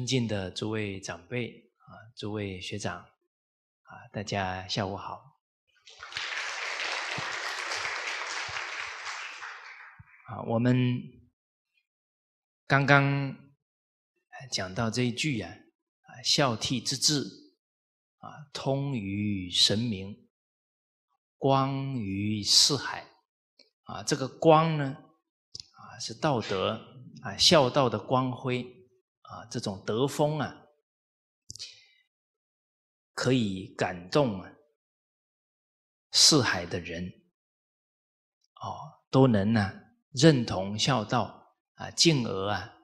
尊敬的诸位长辈啊，诸位学长啊，大家下午好。啊，我们刚刚讲到这一句呀，啊，孝悌之志啊，通于神明，光于四海啊。这个光呢，啊，是道德啊，孝道的光辉。啊，这种德风啊，可以感动啊四海的人哦，都能呢认同孝道啊，进而啊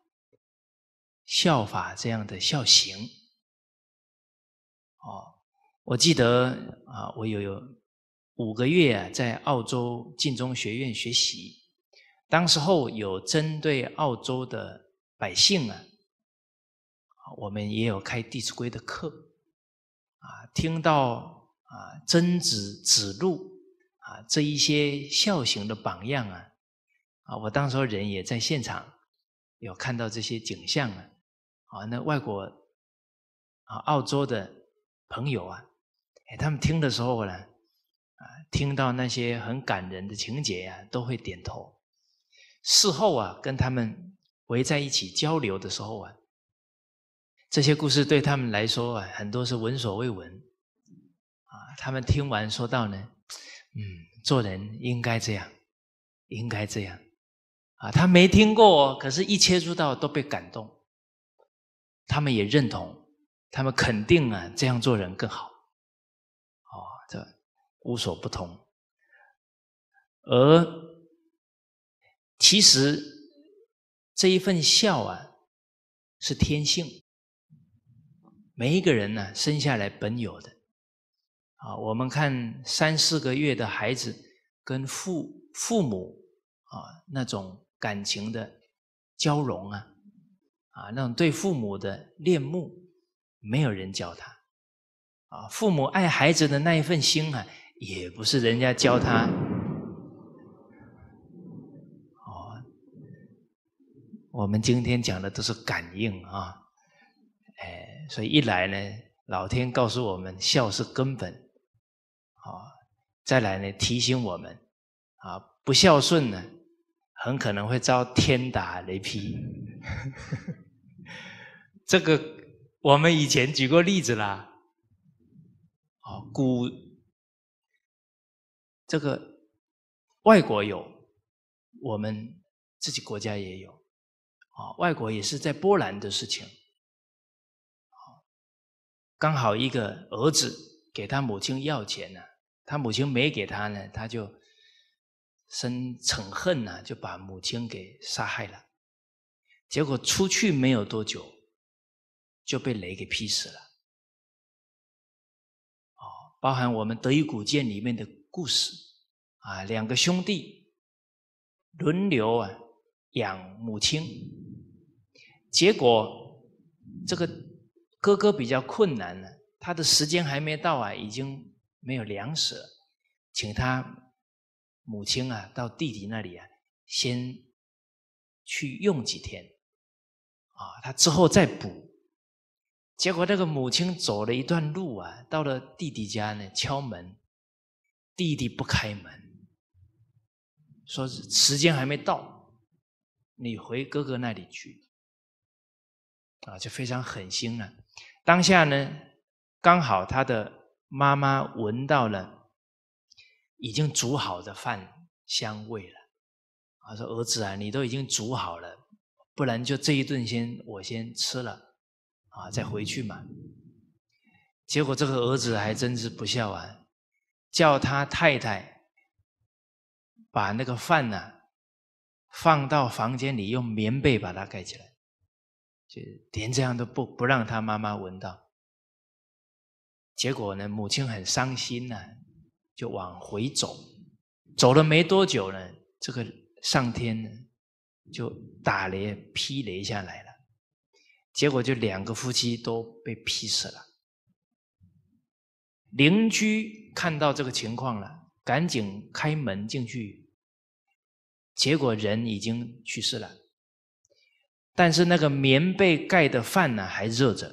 效法这样的孝行哦。我记得啊，我有有五个月啊在澳洲晋中学院学习，当时候有针对澳洲的百姓啊。我们也有开《弟子规》的课，啊，听到啊，曾子、子路啊，这一些孝行的榜样啊，啊，我当时人也在现场，有看到这些景象啊，啊，那外国啊，澳洲的朋友啊，哎，他们听的时候呢，啊，听到那些很感人的情节呀，都会点头。事后啊，跟他们围在一起交流的时候啊。这些故事对他们来说啊，很多是闻所未闻，啊，他们听完说到呢，嗯，做人应该这样，应该这样，啊，他没听过，可是一切入到都被感动，他们也认同，他们肯定啊这样做人更好，哦，这无所不通，而其实这一份孝啊，是天性。每一个人呢，生下来本有的啊。我们看三四个月的孩子跟父父母啊那种感情的交融啊，啊那种对父母的恋慕，没有人教他啊。父母爱孩子的那一份心啊，也不是人家教他。哦，我们今天讲的都是感应啊。哎，所以一来呢，老天告诉我们孝是根本，啊，再来呢提醒我们，啊，不孝顺呢，很可能会遭天打雷劈。这个我们以前举过例子啦，啊，古这个外国有，我们自己国家也有，啊，外国也是在波兰的事情。刚好一个儿子给他母亲要钱呢，他母亲没给他呢，他就生仇恨呢，就把母亲给杀害了。结果出去没有多久，就被雷给劈死了。哦，包含我们《德玉古建里面的故事啊，两个兄弟轮流啊养母亲，结果这个。哥哥比较困难了，他的时间还没到啊，已经没有粮食，请他母亲啊到弟弟那里啊，先去用几天，啊，他之后再补。结果这个母亲走了一段路啊，到了弟弟家呢，敲门，弟弟不开门，说时间还没到，你回哥哥那里去，啊，就非常狠心啊。当下呢，刚好他的妈妈闻到了已经煮好的饭香味了，他说：“儿子啊，你都已经煮好了，不然就这一顿先我先吃了，啊，再回去嘛。”结果这个儿子还真是不孝啊，叫他太太把那个饭呢放到房间里，用棉被把它盖起来。连这样都不不让他妈妈闻到，结果呢，母亲很伤心呢，就往回走，走了没多久呢，这个上天呢就打雷劈雷下来了，结果就两个夫妻都被劈死了。邻居看到这个情况了，赶紧开门进去，结果人已经去世了。但是那个棉被盖的饭呢，还热着，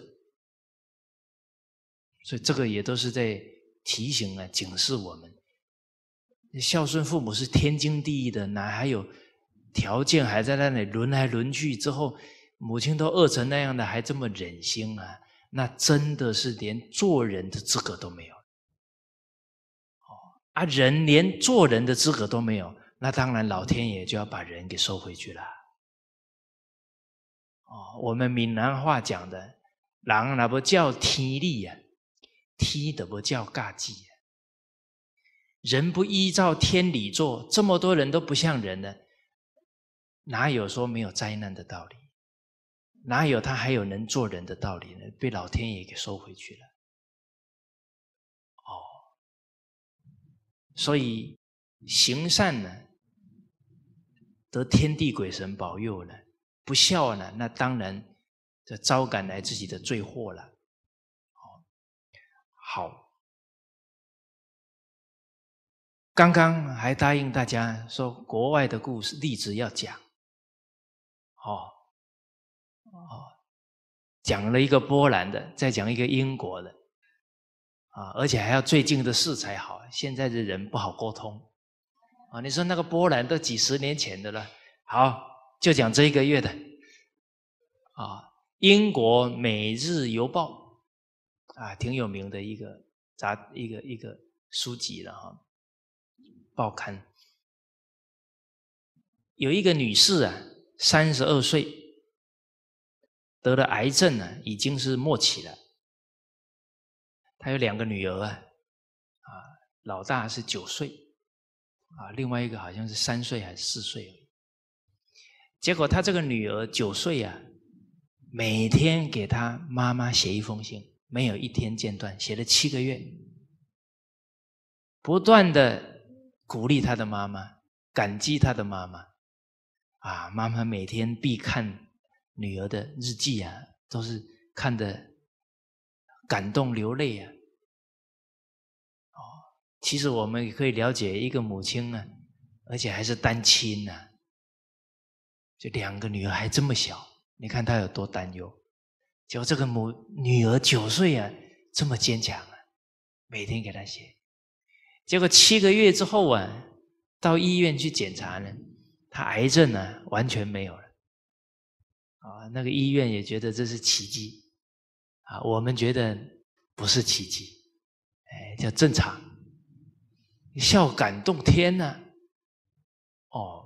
所以这个也都是在提醒啊、警示我们：孝顺父母是天经地义的，哪还有条件还在那里轮来轮去？之后母亲都饿成那样的，还这么忍心啊？那真的是连做人的资格都没有。哦，啊，人连做人的资格都没有，那当然老天爷就要把人给收回去了。哦，我们闽南话讲的，狼那不叫体力呀，踢的不叫嘎啊。人不依照天理做，这么多人都不像人呢，哪有说没有灾难的道理？哪有他还有能做人的道理呢？被老天爷给收回去了。哦，所以行善呢，得天地鬼神保佑呢。不孝呢？那当然，这招赶来自己的罪祸了。好，刚刚还答应大家说，国外的故事例子要讲。好，哦，讲了一个波兰的，再讲一个英国的，啊，而且还要最近的事才好。现在的人不好沟通啊！你说那个波兰都几十年前的了，好。就讲这一个月的，啊，英国《每日邮报》啊，挺有名的一个杂一个一个书籍了哈，报刊。有一个女士啊，三十二岁，得了癌症呢，已经是末期了。她有两个女儿啊，啊，老大是九岁，啊，另外一个好像是三岁还是四岁。结果，他这个女儿九岁呀，每天给她妈妈写一封信，没有一天间断，写了七个月，不断的鼓励她的妈妈，感激她的妈妈，啊，妈妈每天必看女儿的日记啊，都是看的感动流泪啊。哦，其实我们也可以了解一个母亲啊，而且还是单亲呢。就两个女儿还这么小，你看她有多担忧。结果这个母女儿九岁啊，这么坚强啊，每天给她写。结果七个月之后啊，到医院去检查呢，她癌症呢完全没有了。啊，那个医院也觉得这是奇迹。啊，我们觉得不是奇迹，哎，叫正常。笑感动天呐。哦。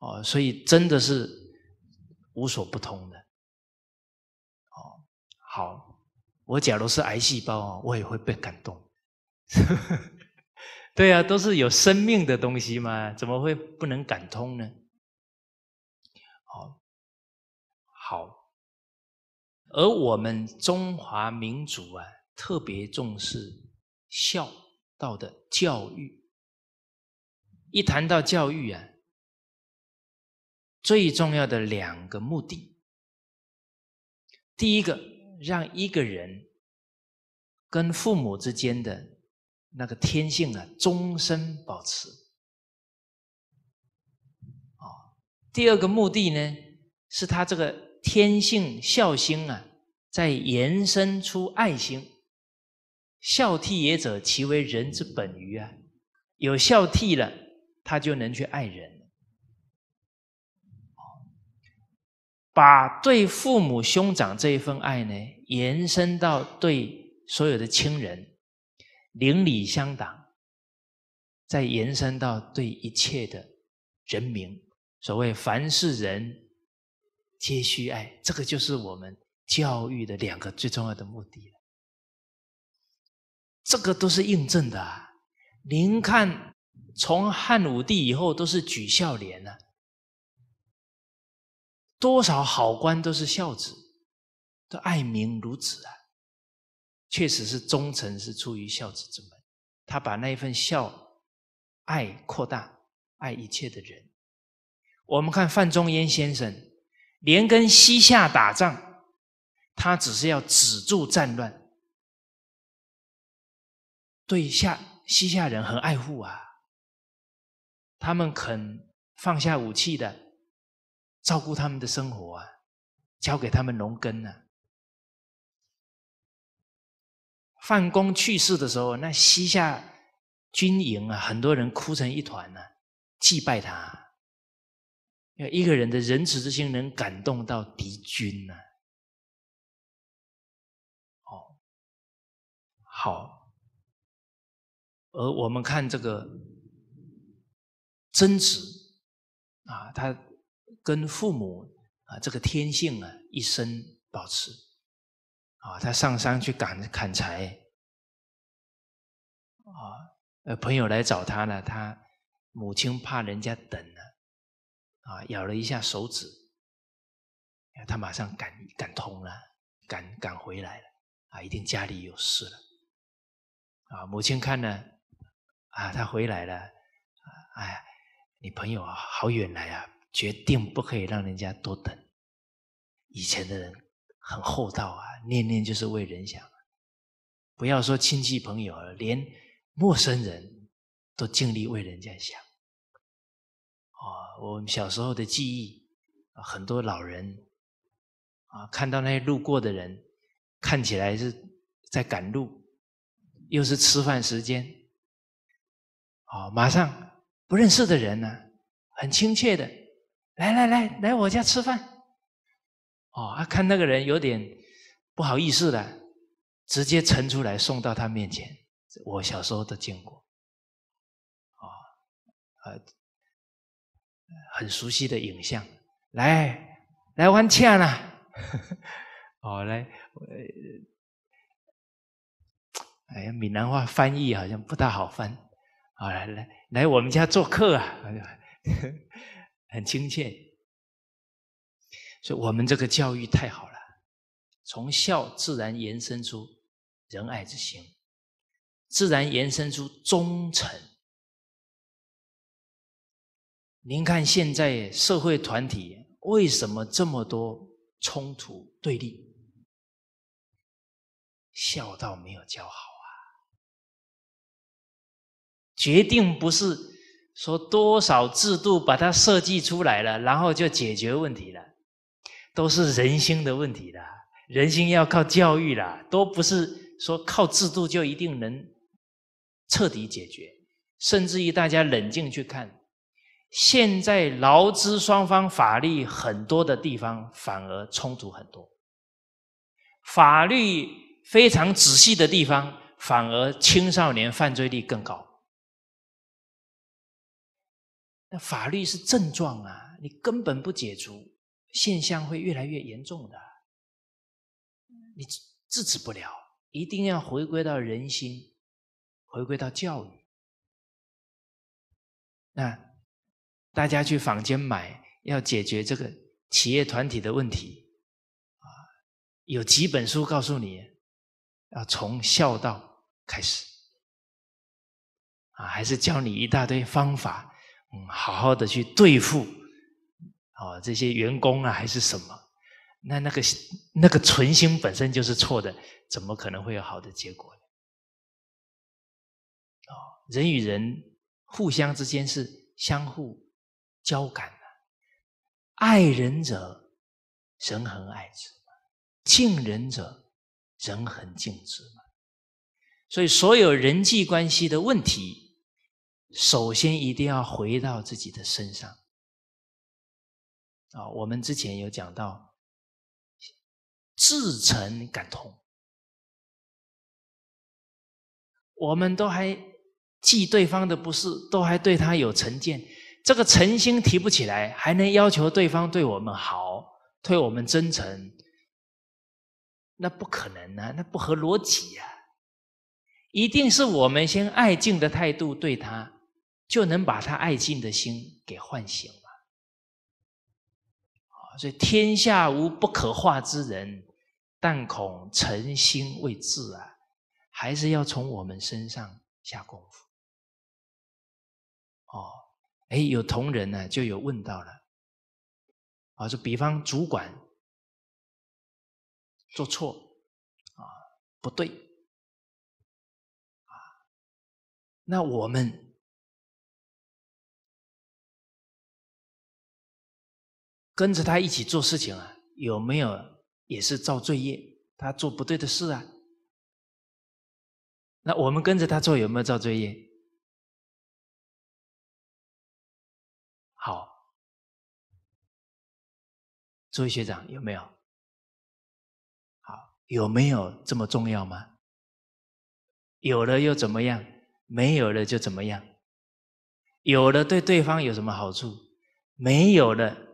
哦，所以真的是无所不通的。哦，好，我假如是癌细胞啊，我也会被感动。对啊，都是有生命的东西嘛，怎么会不能感通呢？好，好。而我们中华民族啊，特别重视孝道的教育。一谈到教育啊。最重要的两个目的，第一个让一个人跟父母之间的那个天性啊，终身保持。哦，第二个目的呢，是他这个天性孝心啊，在延伸出爱心。孝悌也者，其为人之本与啊？有孝悌了，他就能去爱人。把对父母兄长这一份爱呢，延伸到对所有的亲人、邻里乡党，再延伸到对一切的人民。所谓“凡是人，皆需爱”，这个就是我们教育的两个最重要的目的。这个都是印证的。啊！您看，从汉武帝以后，都是举孝廉呢。多少好官都是孝子，都爱民如子啊！确实是忠诚，是出于孝子之门，他把那份孝爱扩大，爱一切的人。我们看范仲淹先生，连跟西夏打仗，他只是要止住战乱，对下西夏人很爱护啊。他们肯放下武器的。照顾他们的生活啊，交给他们农耕呢。范公去世的时候，那西夏军营啊，很多人哭成一团呢，祭拜他。因为一个人的仁慈之心能感动到敌军呢。哦，好。而我们看这个曾子啊，他。跟父母啊，这个天性啊，一生保持啊。他上山去砍砍柴啊，呃，朋友来找他呢。他母亲怕人家等了啊，咬了一下手指，他马上赶赶通了，赶赶回来了啊，一定家里有事了啊。母亲看呢啊，他回来了，哎，你朋友啊，好远来啊，决定不可以让人家多等。以前的人很厚道啊，念念就是为人想，不要说亲戚朋友了，连陌生人都尽力为人家想。啊，我们小时候的记忆，很多老人啊，看到那些路过的人，看起来是在赶路，又是吃饭时间，啊，马上不认识的人呢，很亲切的。来来来，来我家吃饭，哦，看那个人有点不好意思的，直接盛出来送到他面前。我小时候都见过，哦，呃，很熟悉的影像。来来，欢迎啦！哦，来，哎呀，闽南话翻译好像不大好翻。好来来来，我们家做客啊！很亲切，所以我们这个教育太好了，从孝自然延伸出仁爱之心，自然延伸出忠诚。您看现在社会团体为什么这么多冲突对立？孝道没有教好啊，决定不是。说多少制度把它设计出来了，然后就解决问题了，都是人心的问题啦，人心要靠教育啦，都不是说靠制度就一定能彻底解决，甚至于大家冷静去看，现在劳资双方法律很多的地方反而冲突很多，法律非常仔细的地方反而青少年犯罪率更高。那法律是症状啊，你根本不解除，现象会越来越严重的，你制止不了，一定要回归到人心，回归到教育。那大家去坊间买，要解决这个企业团体的问题啊，有几本书告诉你，要从孝道开始，啊，还是教你一大堆方法。嗯，好好的去对付啊，这些员工啊，还是什么？那那个那个存心本身就是错的，怎么可能会有好的结果呢？啊，人与人互相之间是相互交感的，爱人者人恒爱之，敬人者人恒敬之。所以，所有人际关系的问题。首先一定要回到自己的身上啊！我们之前有讲到，自诚感通，我们都还记对方的不是，都还对他有成见，这个诚心提不起来，还能要求对方对我们好，对我们真诚？那不可能呢，那不合逻辑呀！一定是我们先爱敬的态度对他。就能把他爱敬的心给唤醒了，所以天下无不可化之人，但恐诚心未至啊！还是要从我们身上下功夫。哦，哎，有同仁呢，就有问到了，啊，就比方主管做错啊，不对啊，那我们。跟着他一起做事情啊，有没有也是造罪业？他做不对的事啊，那我们跟着他做有没有造罪业？好，诸位学长有没有？好，有没有这么重要吗？有了又怎么样？没有了就怎么样？有了对对方有什么好处？没有了。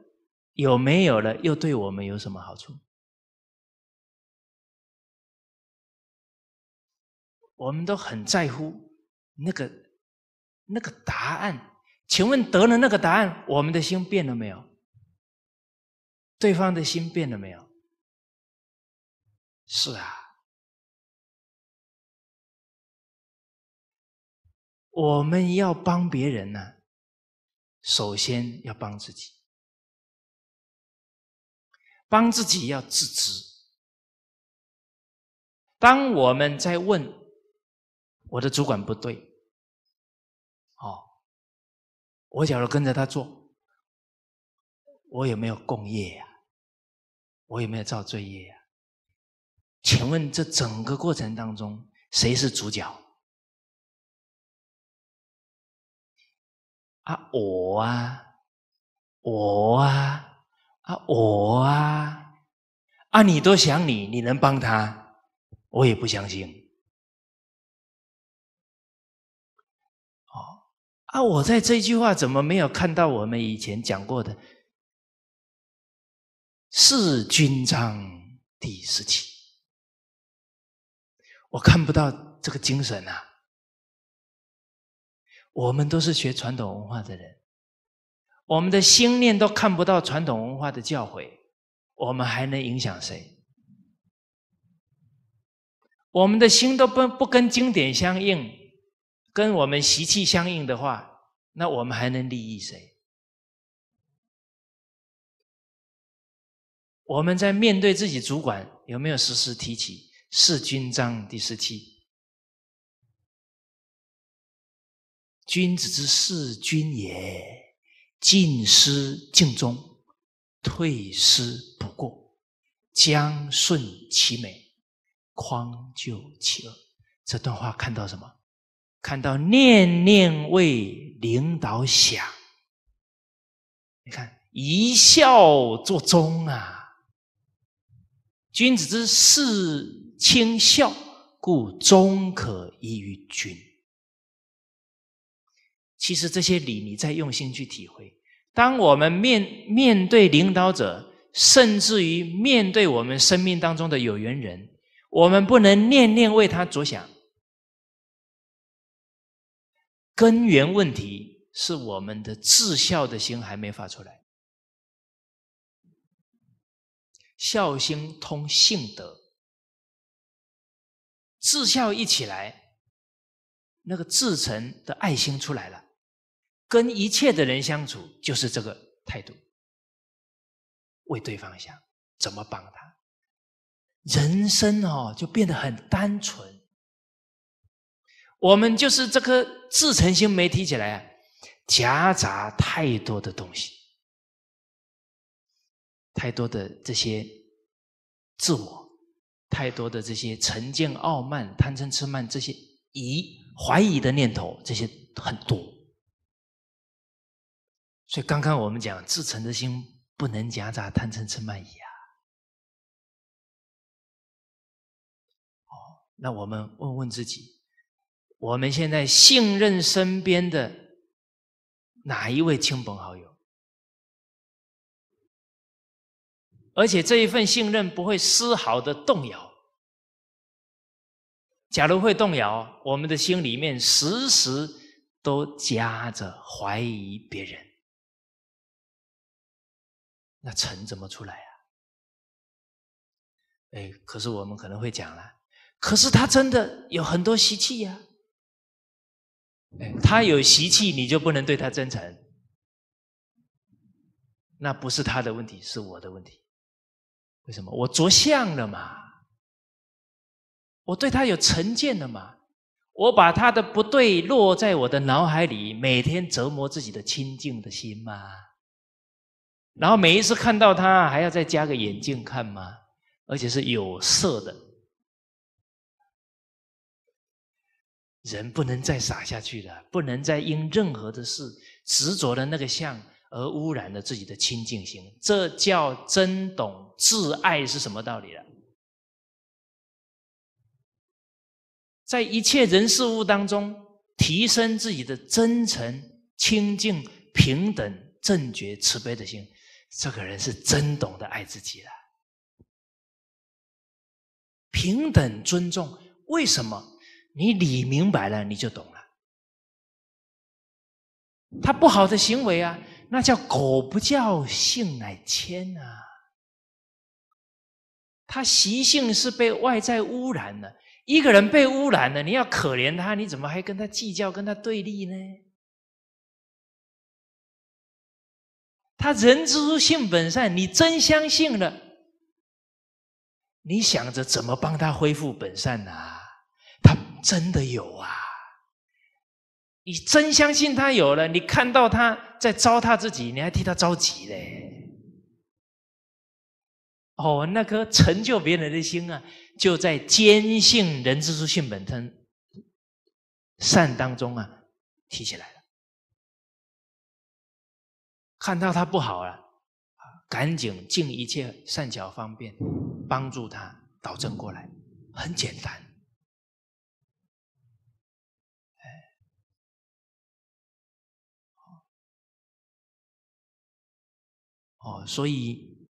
有没有了？又对我们有什么好处？我们都很在乎那个那个答案。请问得了那个答案，我们的心变了没有？对方的心变了没有？是啊，我们要帮别人呢，首先要帮自己。帮自己要自知。当我们在问我的主管不对，哦，我假如跟着他做，我有没有共业呀？我有没有造罪业呀？请问这整个过程当中，谁是主角？啊，我啊，我啊。啊，我啊，啊，你多想你，你能帮他？我也不相信。哦，啊，我在这句话怎么没有看到我们以前讲过的《是君章》第十七？我看不到这个精神啊！我们都是学传统文化的人。我们的心念都看不到传统文化的教诲，我们还能影响谁？我们的心都不不跟经典相应，跟我们习气相应的话，那我们还能利益谁？我们在面对自己主管，有没有时时提起“四君章”第十七？君子之事君也。进思敬忠，退思不过，将顺其美，匡救其恶。这段话看到什么？看到念念为领导想。你看，一孝作忠啊！君子之事轻孝，故忠可以于君。其实这些理，你再用心去体会。当我们面面对领导者，甚至于面对我们生命当中的有缘人，我们不能念念为他着想。根源问题是我们的自孝的心还没发出来，孝心通性德，自孝一起来，那个至诚的爱心出来了。跟一切的人相处，就是这个态度，为对方想，怎么帮他，人生哦就变得很单纯。我们就是这颗自诚心没提起来，夹杂太多的东西，太多的这些自我，太多的这些成见、傲慢、贪嗔、痴慢这些疑怀疑的念头，这些很多。所以，刚刚我们讲，自诚的心不能夹杂贪嗔痴慢疑啊。哦，那我们问问自己，我们现在信任身边的哪一位亲朋好友？而且这一份信任不会丝毫的动摇。假如会动摇，我们的心里面时时都夹着怀疑别人。那诚怎么出来啊？哎，可是我们可能会讲了，可是他真的有很多习气呀。哎，他有习气，你就不能对他真诚？那不是他的问题，是我的问题。为什么？我着相了嘛？我对他有成见了嘛？我把他的不对落在我的脑海里，每天折磨自己的清净的心吗？然后每一次看到他，还要再加个眼镜看吗？而且是有色的。人不能再傻下去了，不能再因任何的事执着的那个相而污染了自己的清净心。这叫真懂、自爱是什么道理了？在一切人事物当中，提升自己的真诚、清净、平等、正觉、慈悲的心。这个人是真懂得爱自己的，平等尊重。为什么你理明白了，你就懂了？他不好的行为啊，那叫狗不叫性乃迁啊。他习性是被外在污染的，一个人被污染了，你要可怜他，你怎么还跟他计较、跟他对立呢？他人之初性本善，你真相信了？你想着怎么帮他恢复本善呢？他真的有啊！你真相信他有了？你看到他在糟蹋自己，你还替他着急嘞？哦，那颗成就别人的心啊，就在坚信人之初性本善善当中啊，提起来。看到他不好了，啊，赶紧尽一切善巧方便帮助他导正过来，很简单，哦，所以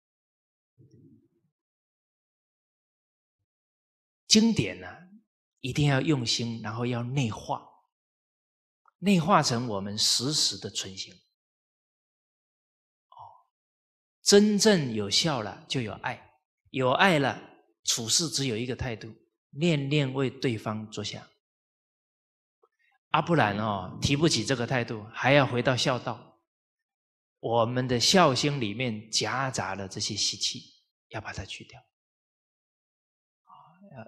经典呢，一定要用心，然后要内化，内化成我们时时的存心。真正有孝了，就有爱；有爱了，处事只有一个态度，念念为对方着想。阿不然哦，提不起这个态度，还要回到孝道。我们的孝心里面夹杂了这些习气，要把它去掉。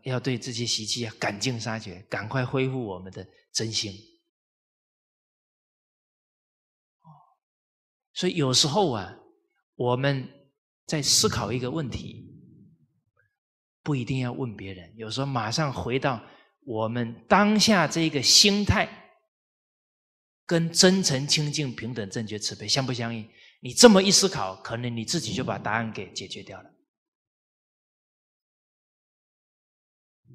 要要对这些习气啊，赶尽杀绝，赶快恢复我们的真心。所以有时候啊。我们在思考一个问题，不一定要问别人。有时候马上回到我们当下这个心态，跟真诚、清净、平等、正觉、慈悲相不相应？你这么一思考，可能你自己就把答案给解决掉了。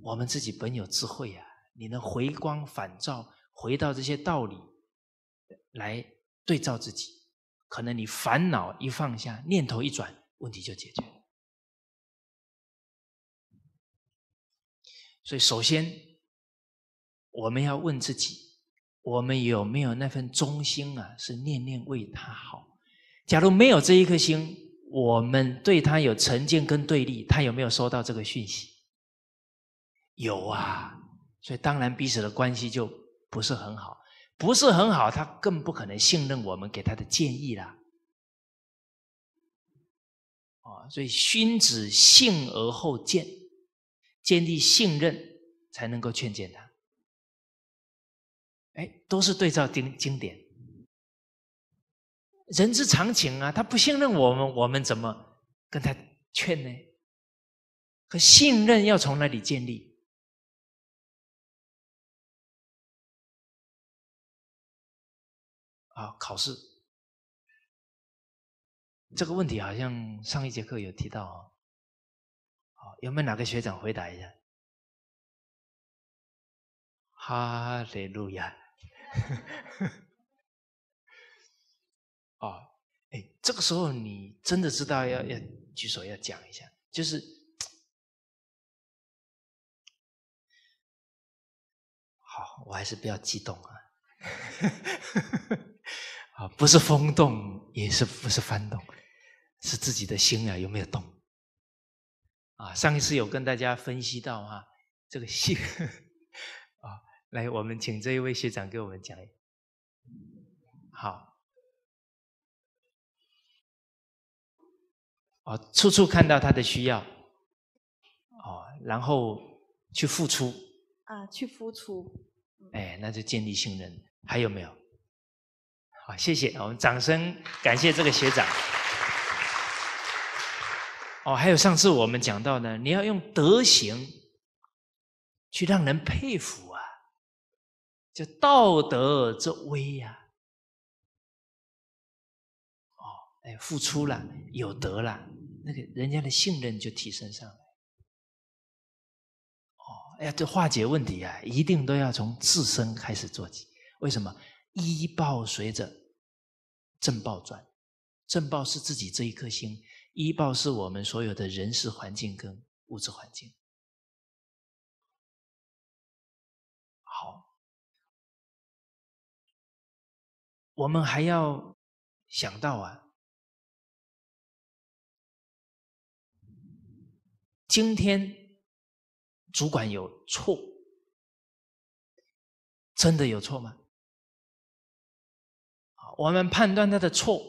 我们自己本有智慧呀，你能回光返照，回到这些道理来对照自己。可能你烦恼一放下，念头一转，问题就解决。所以，首先我们要问自己：我们有没有那份忠心啊？是念念为他好。假如没有这一颗心，我们对他有成见跟对立，他有没有收到这个讯息？有啊，所以当然彼此的关系就不是很好。不是很好，他更不可能信任我们给他的建议了。啊，所以君子信而后见，建立信任才能够劝谏他。哎，都是对照经经典，人之常情啊！他不信任我们，我们怎么跟他劝呢？可信任要从哪里建立？啊，考试这个问题好像上一节课有提到啊，有没有哪个学长回答一下？哈利路亚！哦，哎，这个时候你真的知道要要举手要讲一下，就是好，我还是不要激动啊。啊，不是风动，也是不是翻动，是自己的心啊，有没有动？啊，上一次有跟大家分析到哈，这个心啊，来，我们请这一位学长给我们讲。好，哦，处处看到他的需要，哦，然后去付出啊，去付出，哎，那就建立信任。还有没有？好，谢谢，我们掌声感谢这个学长。哦，还有上次我们讲到的，你要用德行去让人佩服啊，叫道德之威呀。哦，哎，付出了有德了，那个人家的信任就提升上来。哦，哎呀，这化解问题啊，一定都要从自身开始做起，为什么？一报随着正报转，正报是自己这一颗心，一报是我们所有的人事环境跟物质环境。好，我们还要想到啊，今天主管有错，真的有错吗？我们判断他的错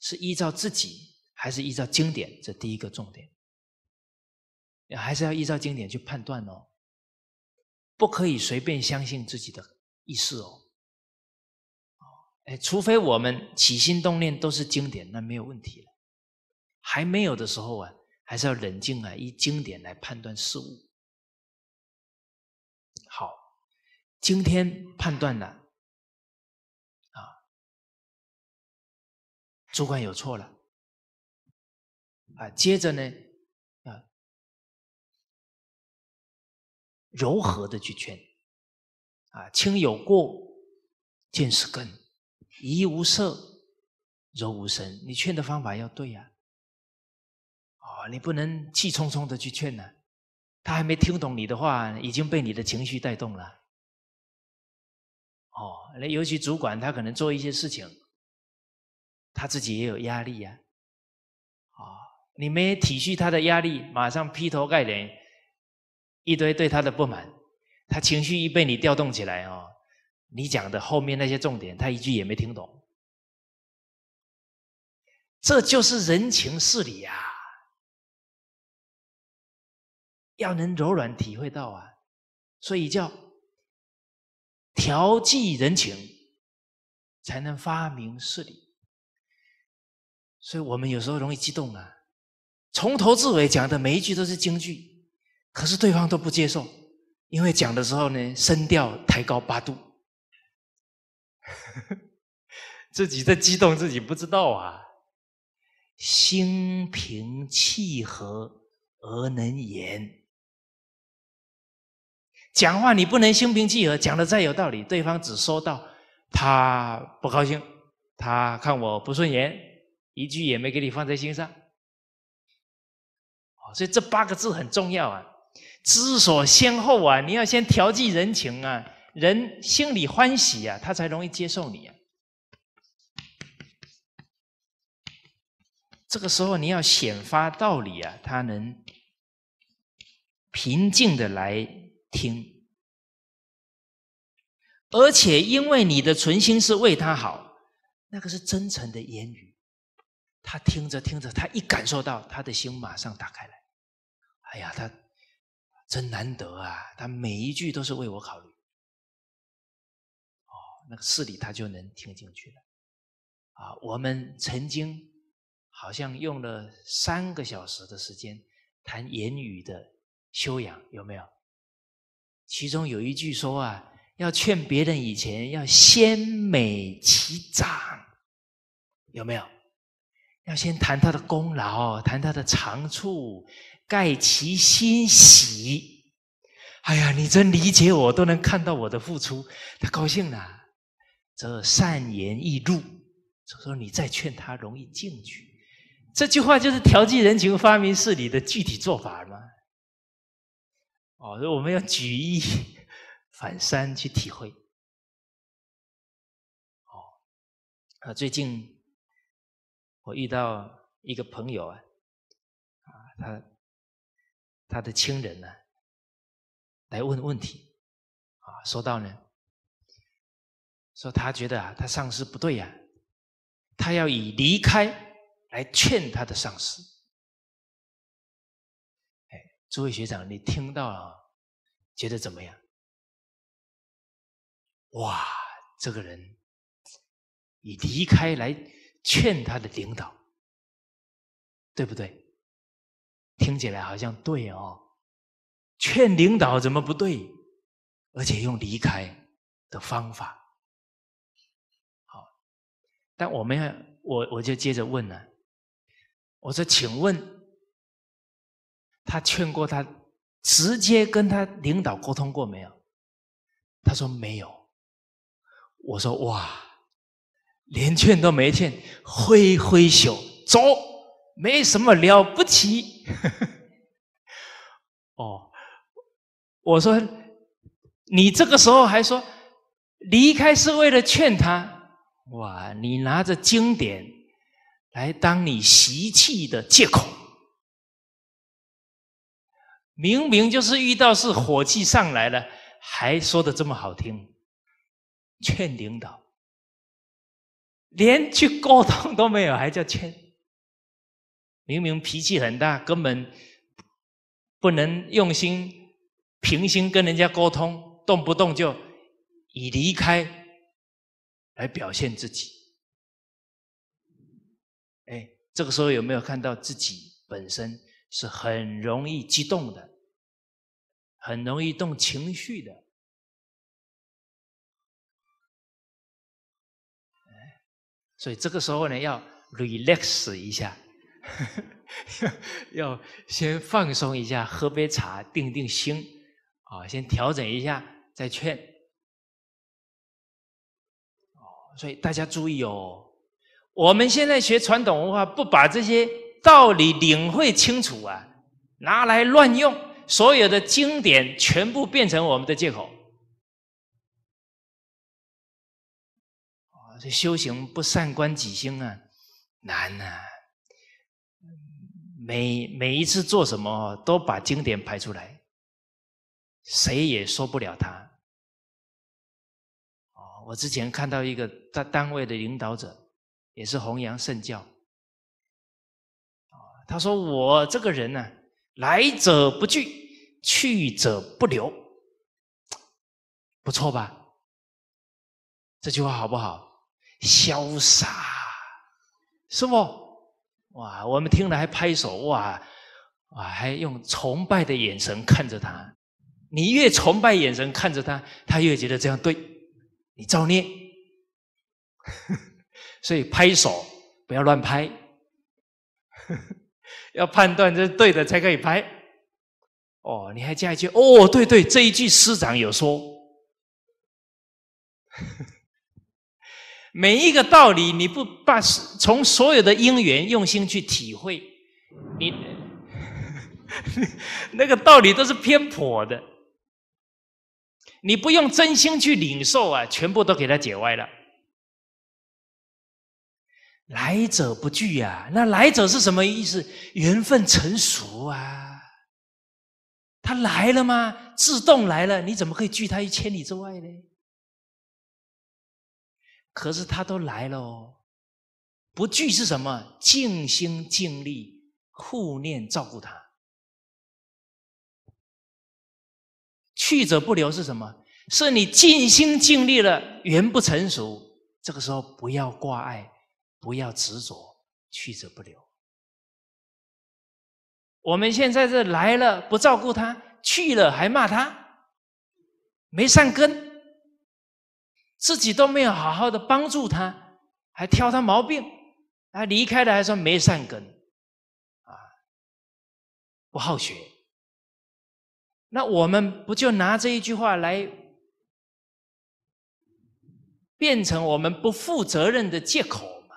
是依照自己还是依照经典？这第一个重点，还是要依照经典去判断哦，不可以随便相信自己的意识哦。哎，除非我们起心动念都是经典，那没有问题了。还没有的时候啊，还是要冷静啊，依经典来判断事物。好，今天判断呢？主管有错了，啊，接着呢，啊，柔和的去劝，啊，亲有过，见是根，疑无色，柔无声。你劝的方法要对呀，哦，你不能气冲冲的去劝呢，他还没听懂你的话，已经被你的情绪带动了。哦，那尤其主管他可能做一些事情。他自己也有压力呀，啊！你没体恤他的压力，马上劈头盖脸一堆对他的不满，他情绪一被你调动起来哦，你讲的后面那些重点，他一句也没听懂。这就是人情事理啊，要能柔软体会到啊，所以叫调剂人情，才能发明事理。所以我们有时候容易激动啊，从头至尾讲的每一句都是京剧，可是对方都不接受，因为讲的时候呢，声调抬高八度，自己在激动自己不知道啊，心平气和而能言，讲话你不能心平气和，讲的再有道理，对方只说到他不高兴，他看我不顺眼。一句也没给你放在心上，哦，所以这八个字很重要啊！知所先后啊，你要先调剂人情啊，人心里欢喜啊，他才容易接受你。这个时候你要显发道理啊，他能平静的来听，而且因为你的存心是为他好，那个是真诚的言语。他听着听着，他一感受到，他的心马上打开来。哎呀，他真难得啊！他每一句都是为我考虑。哦，那个事里他就能听进去了。啊，我们曾经好像用了三个小时的时间谈言语的修养，有没有？其中有一句说啊，要劝别人以前要先美其长，有没有？要先谈他的功劳，谈他的长处，盖其欣喜。哎呀，你真理解我，都能看到我的付出，他高兴了。这善言易入，就说你再劝他容易进去。这句话就是调剂人情、发明事理的具体做法吗？哦，我们要举一反三去体会。哦，啊，最近。我遇到一个朋友啊，啊，他他的亲人呢来问问题，啊，说到呢，说他觉得啊，他上司不对呀，他要以离开来劝他的上司。哎，诸位学长，你听到了，觉得怎么样？哇，这个人，以离开来。劝他的领导，对不对？听起来好像对哦，劝领导怎么不对？而且用离开的方法，好。但我们我我就接着问了。我说，请问，他劝过他直接跟他领导沟通过没有？他说没有。我说哇。连劝都没劝，挥挥手走，没什么了不起。哦，我说你这个时候还说离开是为了劝他，哇！你拿着经典来当你习气的借口，明明就是遇到是火气上来了，还说的这么好听，劝领导。连去沟通都没有，还叫谦？明明脾气很大，根本不能用心平心跟人家沟通，动不动就以离开来表现自己。哎，这个时候有没有看到自己本身是很容易激动的，很容易动情绪的？所以这个时候呢，要 relax 一下，要 要先放松一下，喝杯茶，定定心，啊，先调整一下再劝。哦，所以大家注意哦，我们现在学传统文化，不把这些道理领会清楚啊，拿来乱用，所有的经典全部变成我们的借口。这修行不善观己心啊，难呐！每每一次做什么，都把经典排出来，谁也说不了他。哦，我之前看到一个单单位的领导者，也是弘扬圣教。他说：“我这个人呢，来者不拒，去者不留，不错吧？这句话好不好？”潇洒是不哇？我们听了还拍手哇，哇，还用崇拜的眼神看着他。你越崇拜眼神看着他，他越觉得这样对你造孽。所以拍手不要乱拍，要判断这是对的才可以拍。哦，你还加一句哦，对对，这一句师长有说。每一个道理，你不把从所有的因缘用心去体会，你 那个道理都是偏颇的。你不用真心去领受啊，全部都给他解歪了。来者不拒呀，那来者是什么意思？缘分成熟啊，他来了吗？自动来了，你怎么可以拒他一千里之外呢？可是他都来了哦，不惧是什么？尽心尽力护念照顾他。去者不留是什么？是你尽心尽力了，缘不成熟，这个时候不要挂碍，不要执着，去者不留。我们现在是来了不照顾他，去了还骂他，没善根。自己都没有好好的帮助他，还挑他毛病，还离开了还说没善根，啊，不好学。那我们不就拿这一句话来变成我们不负责任的借口吗？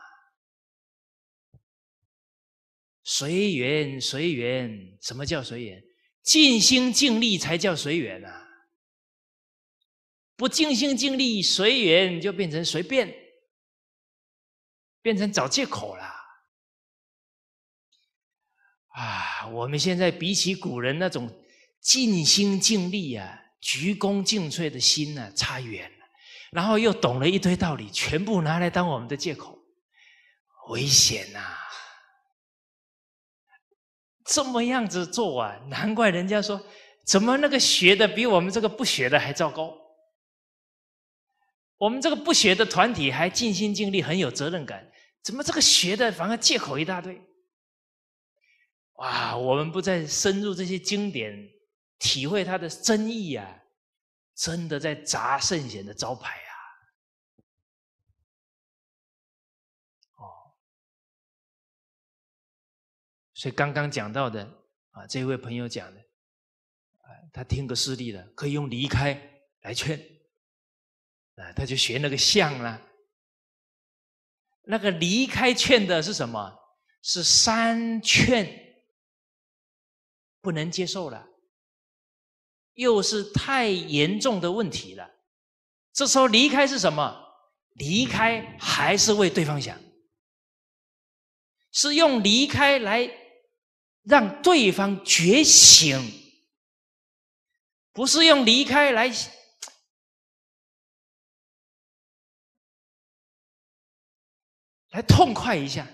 随缘，随缘，什么叫随缘？尽心尽力才叫随缘啊！不尽心尽力随缘，就变成随便，变成找借口啦！啊，我们现在比起古人那种尽心尽力啊、鞠躬尽瘁的心呢，差远了。然后又懂了一堆道理，全部拿来当我们的借口，危险呐！这么样子做啊，难怪人家说，怎么那个学的比我们这个不学的还糟糕？我们这个不学的团体还尽心尽力，很有责任感，怎么这个学的反而借口一大堆？哇，我们不再深入这些经典，体会它的真意啊，真的在砸圣贤的招牌啊！哦，所以刚刚讲到的啊，这位朋友讲的，啊，他听个师弟的，可以用离开来劝。啊，他就学那个相了。那个离开劝的是什么？是三劝，不能接受了，又是太严重的问题了。这时候离开是什么？离开还是为对方想，是用离开来让对方觉醒，不是用离开来。还痛快一下，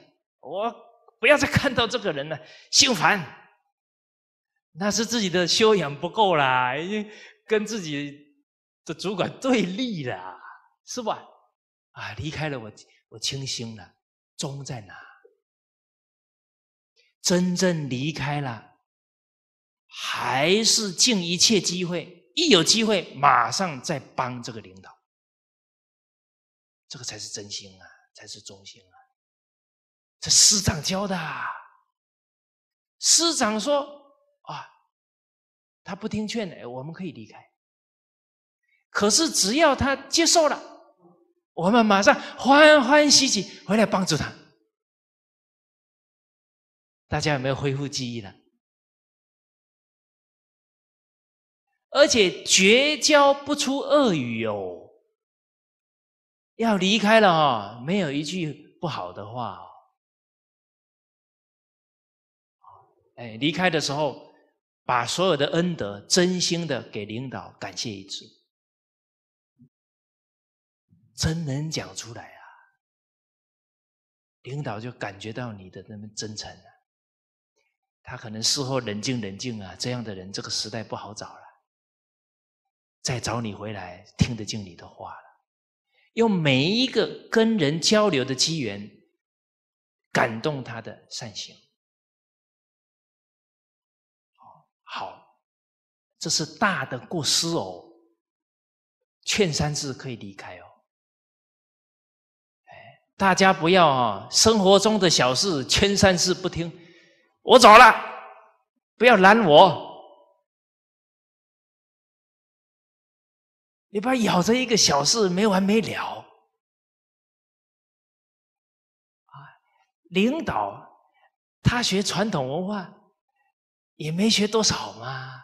我不要再看到这个人了，心烦。那是自己的修养不够啦，跟自己的主管对立了，是吧？啊，离开了我，我清心了，忠在哪？真正离开了，还是尽一切机会，一有机会马上再帮这个领导，这个才是真心啊。才是中心啊！这师长教的，啊，师长说：“啊，他不听劝，我们可以离开。可是只要他接受了，我们马上欢欢喜喜回来帮助他。”大家有没有恢复记忆了？而且绝交不出恶语哦。要离开了哈，没有一句不好的话。哎，离开的时候，把所有的恩德真心的给领导感谢一次，真能讲出来啊！领导就感觉到你的那么真诚了。他可能事后冷静冷静啊，这样的人这个时代不好找了，再找你回来听得进你的话了。用每一个跟人交流的机缘，感动他的善行。好，这是大的过失哦。劝三次可以离开哦。哎，大家不要啊！生活中的小事，劝三次不听，我走了，不要拦我。你把咬着一个小事没完没了，啊，领导他学传统文化也没学多少嘛，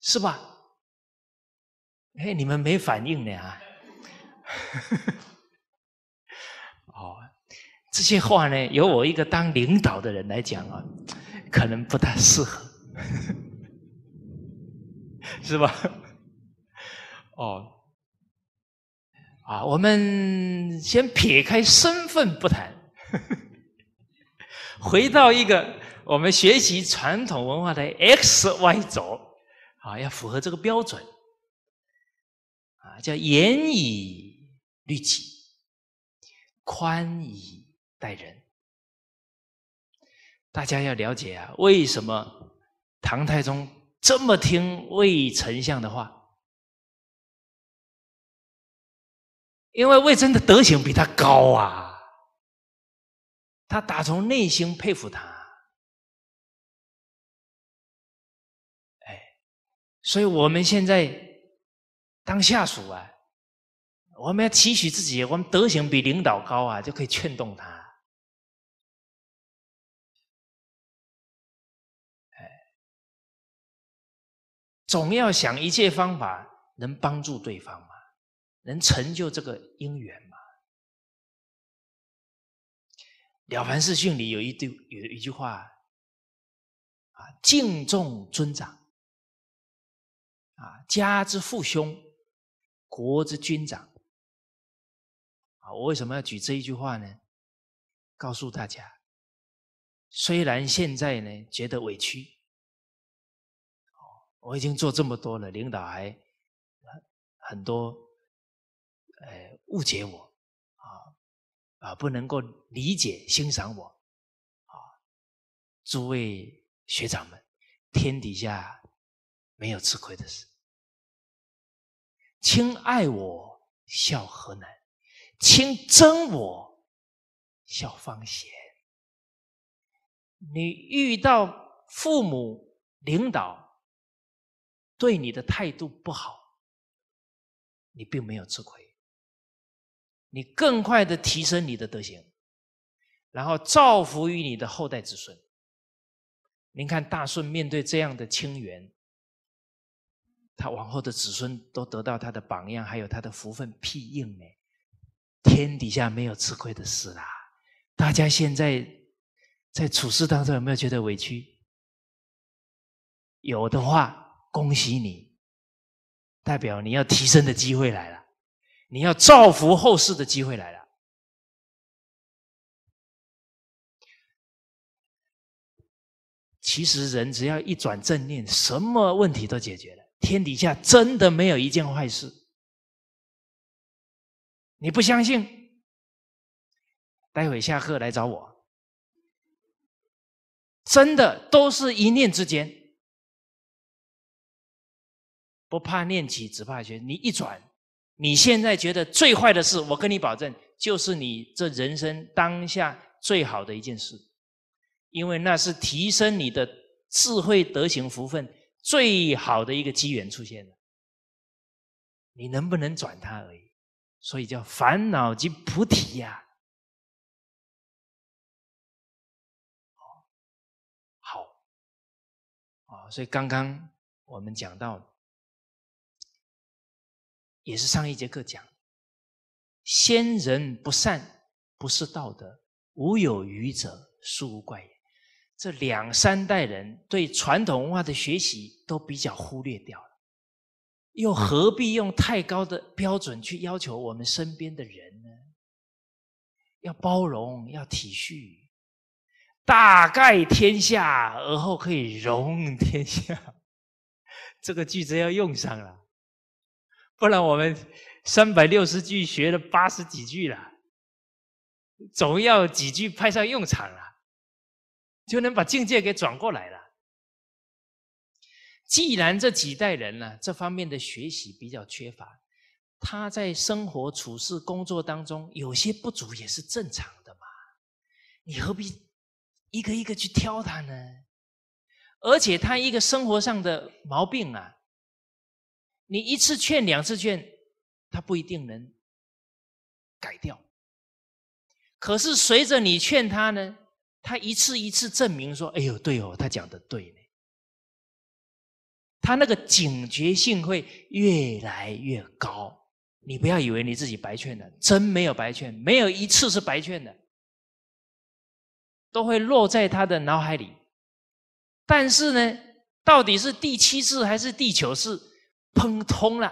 是吧？哎，你们没反应呢啊！哦，这些话呢，由我一个当领导的人来讲啊，可能不太适合，是吧？哦，啊，我们先撇开身份不谈，回到一个我们学习传统文化的 X Y 轴，啊，要符合这个标准，啊，叫严以律己，宽以待人，大家要了解啊，为什么唐太宗这么听魏丞相的话？因为魏征的德行比他高啊，他打从内心佩服他。哎，所以我们现在当下属啊，我们要提取自己，我们德行比领导高啊，就可以劝动他。哎，总要想一切方法能帮助对方嘛。能成就这个姻缘吗？了凡四训里有一对有一句话啊：“敬重尊长，啊，家之父兄，国之君长。”啊，我为什么要举这一句话呢？告诉大家，虽然现在呢觉得委屈，我已经做这么多了，领导还很多。呃，误解我，啊啊，不能够理解、欣赏我，啊，诸位学长们，天底下没有吃亏的事。亲爱我，孝何难；亲憎我，孝方贤。你遇到父母、领导对你的态度不好，你并没有吃亏。你更快的提升你的德行，然后造福于你的后代子孙。您看大顺面对这样的清源，他往后的子孙都得到他的榜样，还有他的福分庇应呢。天底下没有吃亏的事啦。大家现在在处事当中有没有觉得委屈？有的话，恭喜你，代表你要提升的机会来了。你要造福后世的机会来了。其实人只要一转正念，什么问题都解决了。天底下真的没有一件坏事。你不相信？待会下课来找我。真的，都是一念之间。不怕念起，只怕学。你一转。你现在觉得最坏的事，我跟你保证，就是你这人生当下最好的一件事，因为那是提升你的智慧、德行、福分最好的一个机缘出现的。你能不能转它而已，所以叫烦恼即菩提呀。好，啊，所以刚刚我们讲到。也是上一节课讲，先人不善，不是道德；无有余者，殊无怪也。这两三代人对传统文化的学习都比较忽略掉了，又何必用太高的标准去要求我们身边的人呢？要包容，要体恤，大概天下而后可以容天下。这个句子要用上了。不然我们三百六十句学了八十几句了，总要几句派上用场了，就能把境界给转过来了。既然这几代人呢这方面的学习比较缺乏，他在生活、处事、工作当中有些不足也是正常的嘛，你何必一个一个去挑他呢？而且他一个生活上的毛病啊。你一次劝两次劝，他不一定能改掉。可是随着你劝他呢，他一次一次证明说：“哎呦，对哦，他讲的对。”他那个警觉性会越来越高。你不要以为你自己白劝了，真没有白劝，没有一次是白劝的，都会落在他的脑海里。但是呢，到底是第七次还是第九次？碰通了，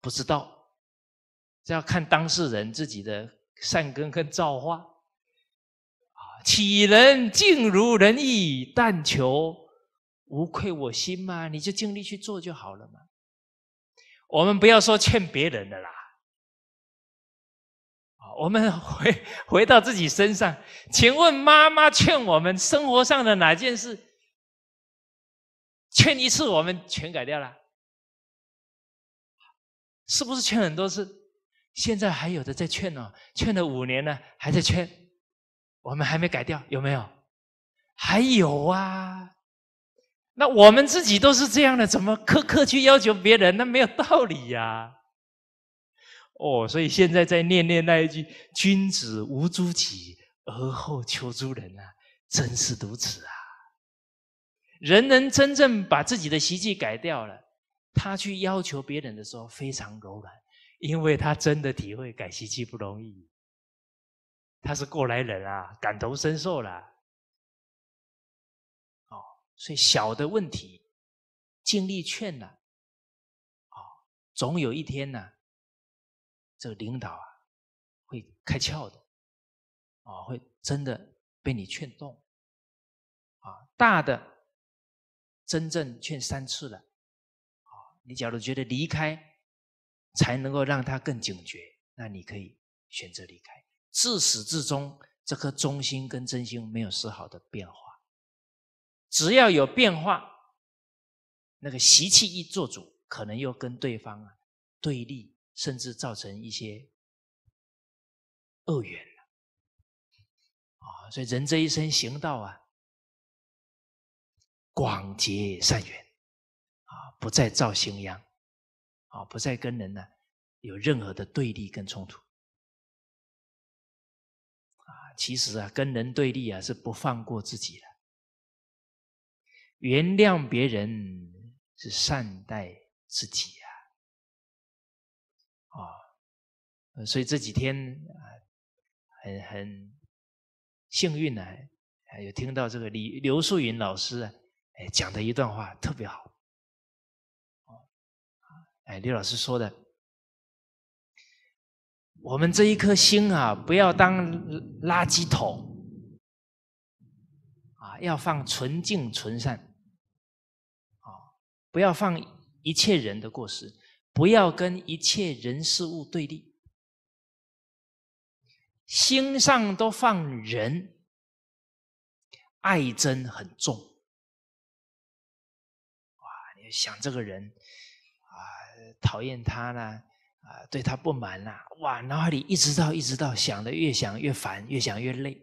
不知道，这要看当事人自己的善根跟造化。啊，岂能尽如人意？但求无愧我心嘛。你就尽力去做就好了嘛。我们不要说劝别人的啦。我们回回到自己身上，请问妈妈劝我们生活上的哪件事？劝一次我们全改掉了？是不是劝很多次？现在还有的在劝呢，劝了五年了，还在劝，我们还没改掉，有没有？还有啊，那我们自己都是这样的，怎么苛刻去要求别人？那没有道理呀。哦，所以现在在念念那一句“君子无诸己而后求诸人”啊，真是如此啊。人能真正把自己的习气改掉了。他去要求别人的时候非常柔软，因为他真的体会改习气不容易。他是过来人啊，感同身受了。哦，所以小的问题尽力劝了。哦，总有一天呢，这个领导啊会开窍的，哦，会真的被你劝动。啊，大的真正劝三次了。你假如觉得离开才能够让他更警觉，那你可以选择离开。自始至终，这颗忠心跟真心没有丝毫的变化。只要有变化，那个习气一做主，可能又跟对方啊对立，甚至造成一些恶缘了。啊，所以人这一生行道啊，广结善缘。不再造新样，啊，不再跟人呢有任何的对立跟冲突，啊，其实啊，跟人对立啊，是不放过自己的，原谅别人是善待自己啊，啊，所以这几天啊，很很幸运呢，有听到这个李刘素云老师哎讲的一段话特别好。哎，李老师说的，我们这一颗心啊，不要当垃圾桶，啊，要放纯净纯善，啊，不要放一切人的过失，不要跟一切人事物对立，心上都放人，爱憎很重，哇，你想这个人。讨厌他呢，啊，对他不满呐，哇，脑海里一直到一直到想的越想越烦，越想越累，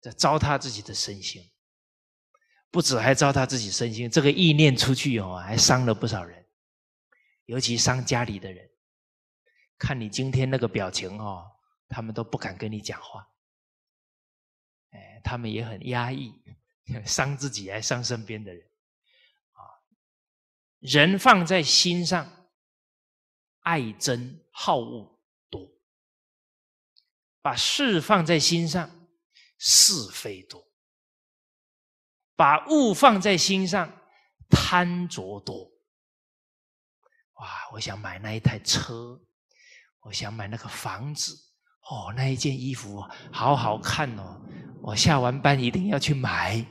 这糟蹋自己的身心，不止还糟蹋自己身心，这个意念出去以后，还伤了不少人，尤其伤家里的人。看你今天那个表情哦，他们都不敢跟你讲话，哎，他们也很压抑，伤自己还伤身边的人。人放在心上，爱憎好恶多；把事放在心上，是非多；把物放在心上，贪着多。哇！我想买那一台车，我想买那个房子，哦，那一件衣服好好看哦，我下完班一定要去买。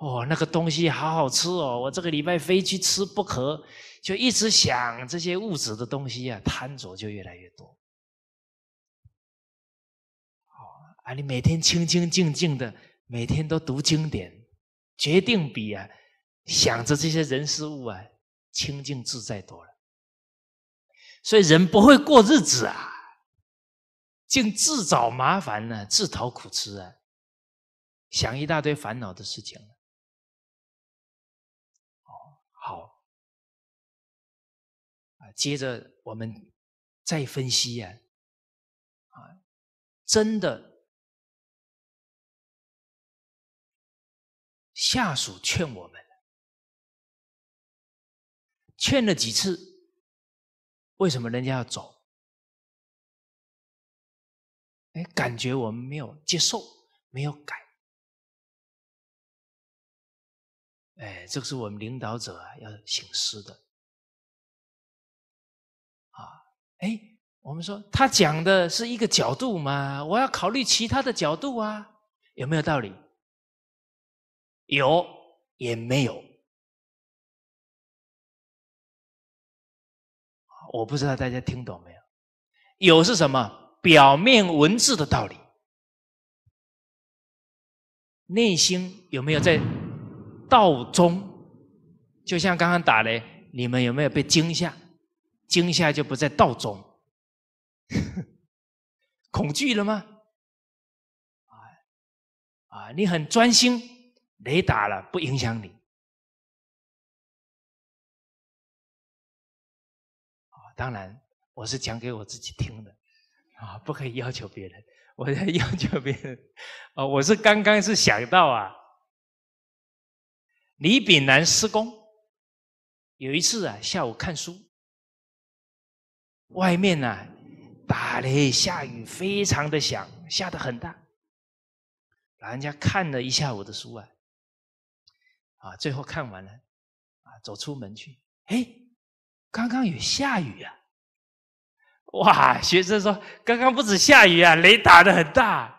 哦，那个东西好好吃哦，我这个礼拜非去吃不可，就一直想这些物质的东西啊，贪着就越来越多。哦，啊，你每天清清静静的，每天都读经典，决定比啊想着这些人事物啊清净自在多了。所以人不会过日子啊，竟自找麻烦呢，自讨苦吃啊，想一大堆烦恼的事情。接着我们再分析呀，啊，真的下属劝我们，劝了几次，为什么人家要走？哎，感觉我们没有接受，没有改。哎，这个是我们领导者要醒师的。哎，我们说他讲的是一个角度嘛，我要考虑其他的角度啊，有没有道理？有也没有，我不知道大家听懂没有？有是什么表面文字的道理？内心有没有在道中？就像刚刚打雷，你们有没有被惊吓？惊吓就不在道中，恐惧了吗？啊，啊，你很专心，雷打了不影响你。啊，当然我是讲给我自己听的，啊，不可以要求别人，我在要求别人。啊，我是刚刚是想到啊，李炳南施工有一次啊，下午看书。外面呢，打雷下雨，非常的响，下的很大。老人家看了一下午的书啊，啊，最后看完了，啊，走出门去，哎，刚刚有下雨啊！哇，学生说刚刚不止下雨啊，雷打的很大。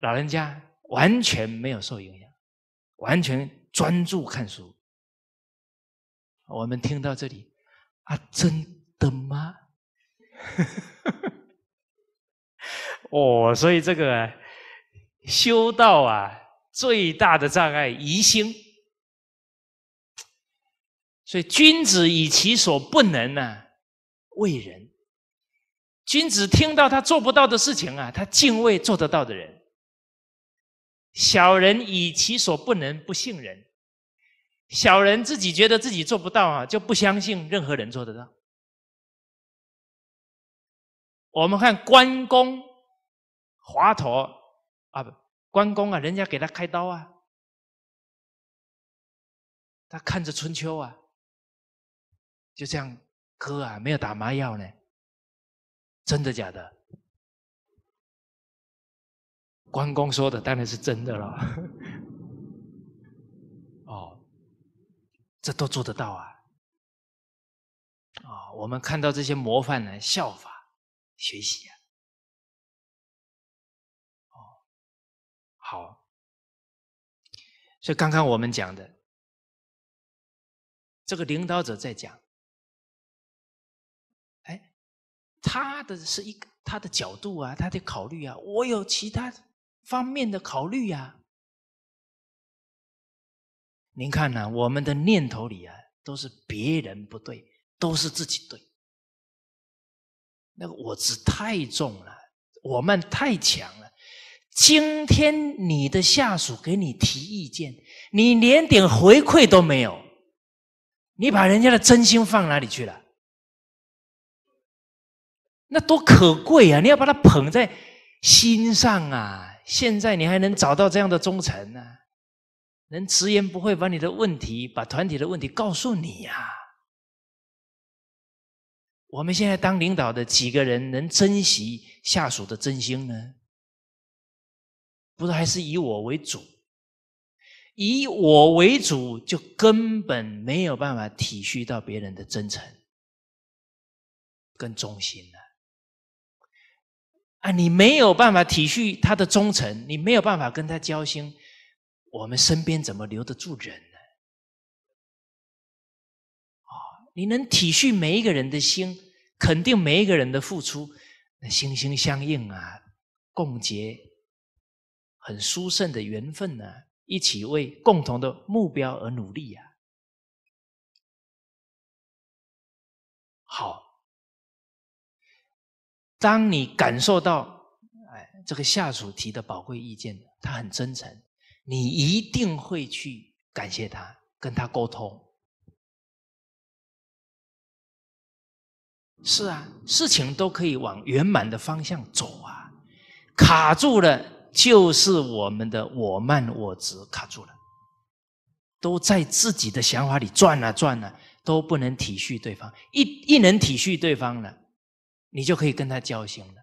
老人家完全没有受影响，完全专注看书。我们听到这里，啊，真的吗？呵呵呵呵，哦，所以这个修道啊，最大的障碍疑心。所以君子以其所不能呢，为人；君子听到他做不到的事情啊，他敬畏做得到的人。小人以其所不能不信人，小人自己觉得自己做不到啊，就不相信任何人做得到。我们看关公、华佗啊，不，关公啊，人家给他开刀啊，他看着春秋啊，就这样割啊，没有打麻药呢，真的假的？关公说的当然是真的了。哦，这都做得到啊！啊，我们看到这些模范来效仿。学习啊，哦，好。所以刚刚我们讲的，这个领导者在讲，哎，他的是一个他的角度啊，他的考虑啊，我有其他方面的考虑呀。您看呢，我们的念头里啊，都是别人不对，都是自己对。那个我执太重了，我慢太强了。今天你的下属给你提意见，你连点回馈都没有，你把人家的真心放哪里去了？那多可贵啊！你要把它捧在心上啊！现在你还能找到这样的忠诚呢？能直言不讳把你的问题、把团体的问题告诉你呀？我们现在当领导的几个人能珍惜下属的真心呢？不是还是以我为主？以我为主，就根本没有办法体恤到别人的真诚跟忠心了。啊，你没有办法体恤他的忠诚，你没有办法跟他交心，我们身边怎么留得住人呢？啊，你能体恤每一个人的心？肯定每一个人的付出，心心相印啊，共结很殊胜的缘分呢，一起为共同的目标而努力呀。好，当你感受到哎这个下属提的宝贵意见，他很真诚，你一定会去感谢他，跟他沟通。是啊，事情都可以往圆满的方向走啊，卡住了就是我们的我慢我执卡住了，都在自己的想法里转啊转啊，都不能体恤对方。一一能体恤对方了，你就可以跟他交心了。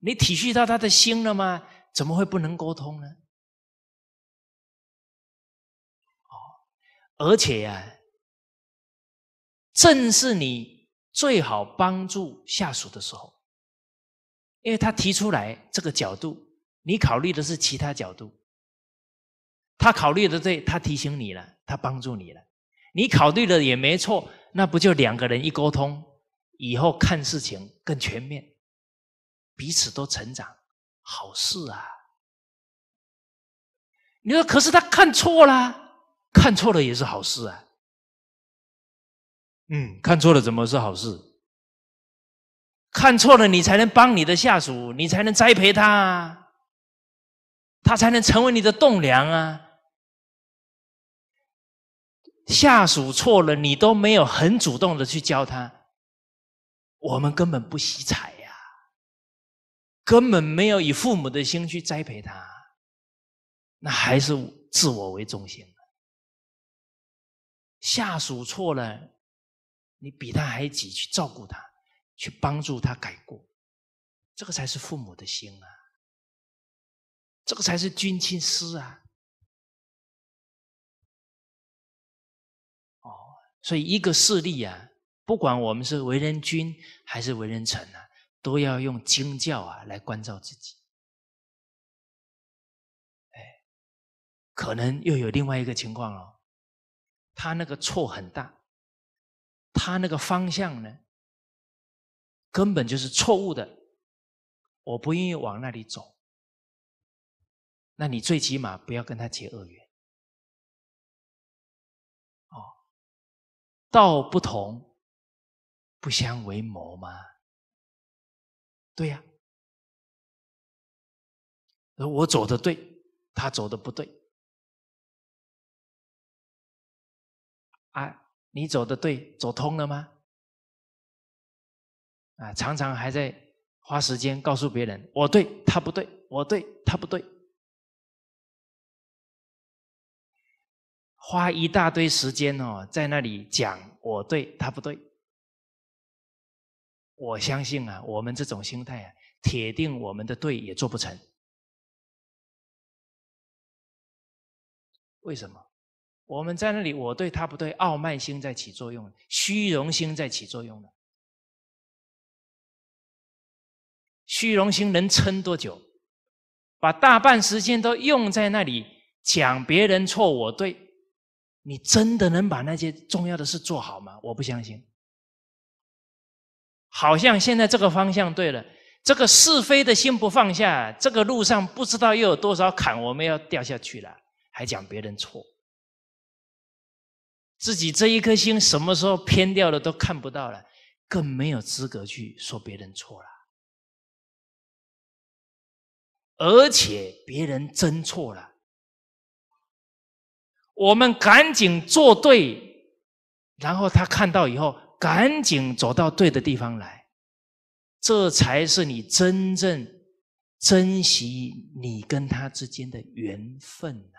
你体恤到他的心了吗？怎么会不能沟通呢？哦，而且呀。正是你最好帮助下属的时候，因为他提出来这个角度，你考虑的是其他角度，他考虑的对，他提醒你了，他帮助你了，你考虑的也没错，那不就两个人一沟通，以后看事情更全面，彼此都成长，好事啊！你说，可是他看错了，看错了也是好事啊。嗯，看错了怎么是好事？看错了，你才能帮你的下属，你才能栽培他啊，他才能成为你的栋梁啊。下属错了，你都没有很主动的去教他，我们根本不惜财呀，根本没有以父母的心去栽培他，那还是自我为中心下属错了。你比他还急，去照顾他，去帮助他改过，这个才是父母的心啊，这个才是君亲师啊。哦，所以一个事例啊，不管我们是为人君还是为人臣啊，都要用经教啊来关照自己。哎，可能又有另外一个情况了，他那个错很大。他那个方向呢，根本就是错误的，我不愿意往那里走。那你最起码不要跟他结恶缘，哦，道不同，不相为谋嘛，对呀，我走的对，他走的不对，啊。你走的对，走通了吗？啊，常常还在花时间告诉别人，我对他不对，我对他不对，花一大堆时间哦，在那里讲我对他不对。我相信啊，我们这种心态啊，铁定我们的对也做不成。为什么？我们在那里，我对他不对，傲慢心在起作用，虚荣心在起作用了。虚荣心能撑多久？把大半时间都用在那里讲别人错，我对，你真的能把那些重要的事做好吗？我不相信。好像现在这个方向对了，这个是非的心不放下，这个路上不知道又有多少坎，我们要掉下去了，还讲别人错。自己这一颗心什么时候偏掉了都看不到了，更没有资格去说别人错了。而且别人真错了，我们赶紧做对，然后他看到以后赶紧走到对的地方来，这才是你真正珍惜你跟他之间的缘分。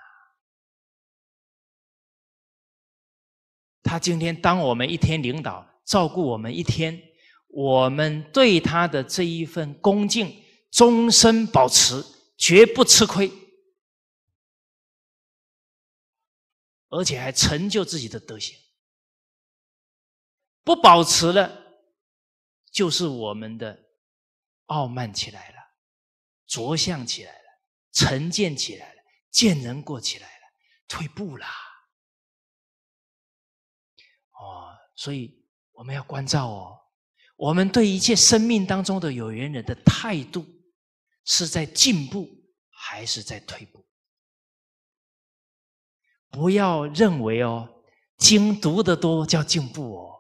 他今天当我们一天领导照顾我们一天，我们对他的这一份恭敬，终身保持，绝不吃亏，而且还成就自己的德行。不保持了，就是我们的傲慢起来了，着相起来了，成见起来了，见人过起来了，退步了。所以我们要关照哦，我们对一切生命当中的有缘人的态度是在进步还是在退步？不要认为哦，经读的多叫进步哦，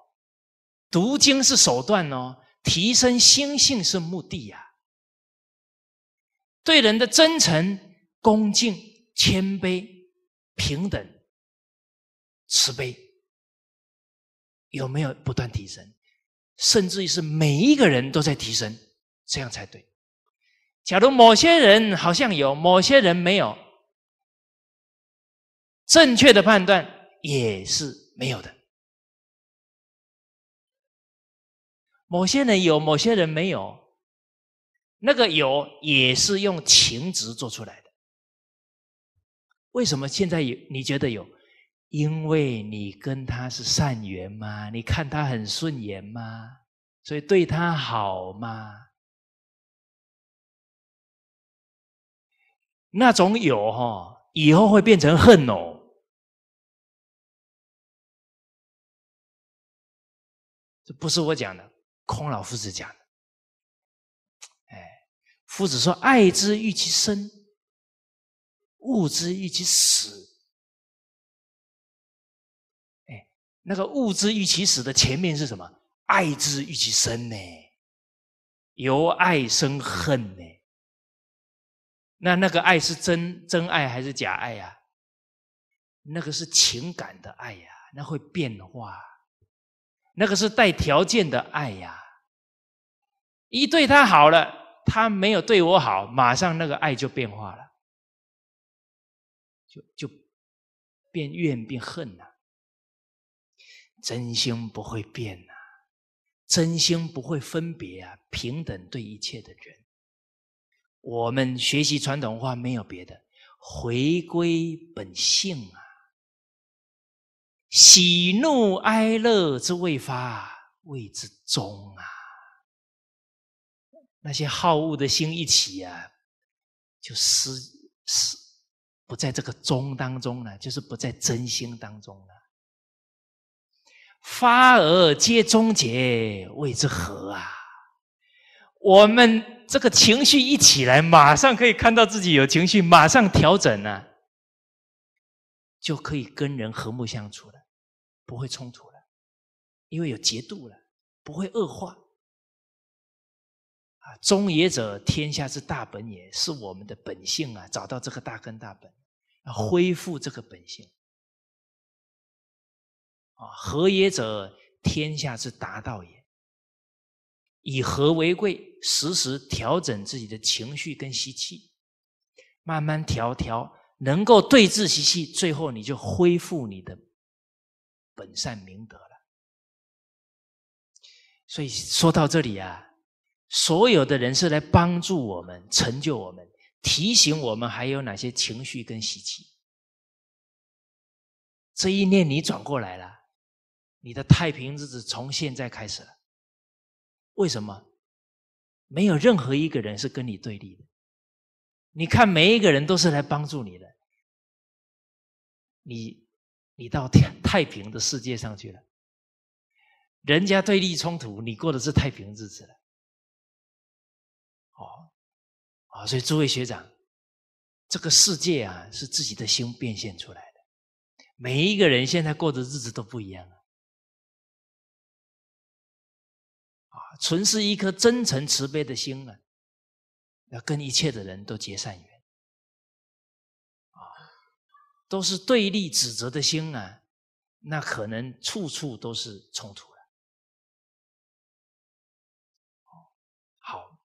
读经是手段哦，提升心性是目的呀。对人的真诚、恭敬、谦卑、平等、慈悲。有没有不断提升，甚至于是每一个人都在提升，这样才对。假如某些人好像有，某些人没有，正确的判断也是没有的。某些人有，某些人没有，那个有也是用情值做出来的。为什么现在有？你觉得有？因为你跟他是善缘吗？你看他很顺眼吗？所以对他好吗？那种有哈，以后会变成恨哦。这不是我讲的，空老夫子讲的。哎，夫子说：“爱之欲其生，恶之欲其死。”那个物之欲其死的前面是什么？爱之欲其生呢？由爱生恨呢？那那个爱是真真爱还是假爱呀？那个是情感的爱呀，那会变化。那个是带条件的爱呀，一对他好了，他没有对我好，马上那个爱就变化了，就就变怨变恨了。真心不会变呐，真心不会分别啊，平等对一切的人。我们学习传统文化没有别的，回归本性啊。喜怒哀乐之未发，谓之中啊。那些好恶的心一起啊，就失失不在这个中当中了，就是不在真心当中了。发而皆中节，谓之和啊！我们这个情绪一起来，马上可以看到自己有情绪，马上调整了，就可以跟人和睦相处了，不会冲突了，因为有节度了，不会恶化。啊，中也者，天下之大本也，是我们的本性啊！找到这个大根大本，要恢复这个本性。啊，和也者，天下之达道也。以和为贵，时时调整自己的情绪跟习气，慢慢调调，能够对治习气，最后你就恢复你的本善明德了。所以说到这里啊，所有的人是来帮助我们、成就我们、提醒我们还有哪些情绪跟习气。这一念你转过来了。你的太平日子从现在开始了，为什么？没有任何一个人是跟你对立的，你看，每一个人都是来帮助你的，你，你到太太平的世界上去了，人家对立冲突，你过的是太平日子了。哦，啊，所以诸位学长，这个世界啊，是自己的心变现出来的，每一个人现在过的日子都不一样啊。纯是一颗真诚慈悲的心啊，要跟一切的人都结善缘啊，都是对立指责的心啊，那可能处处都是冲突了。好，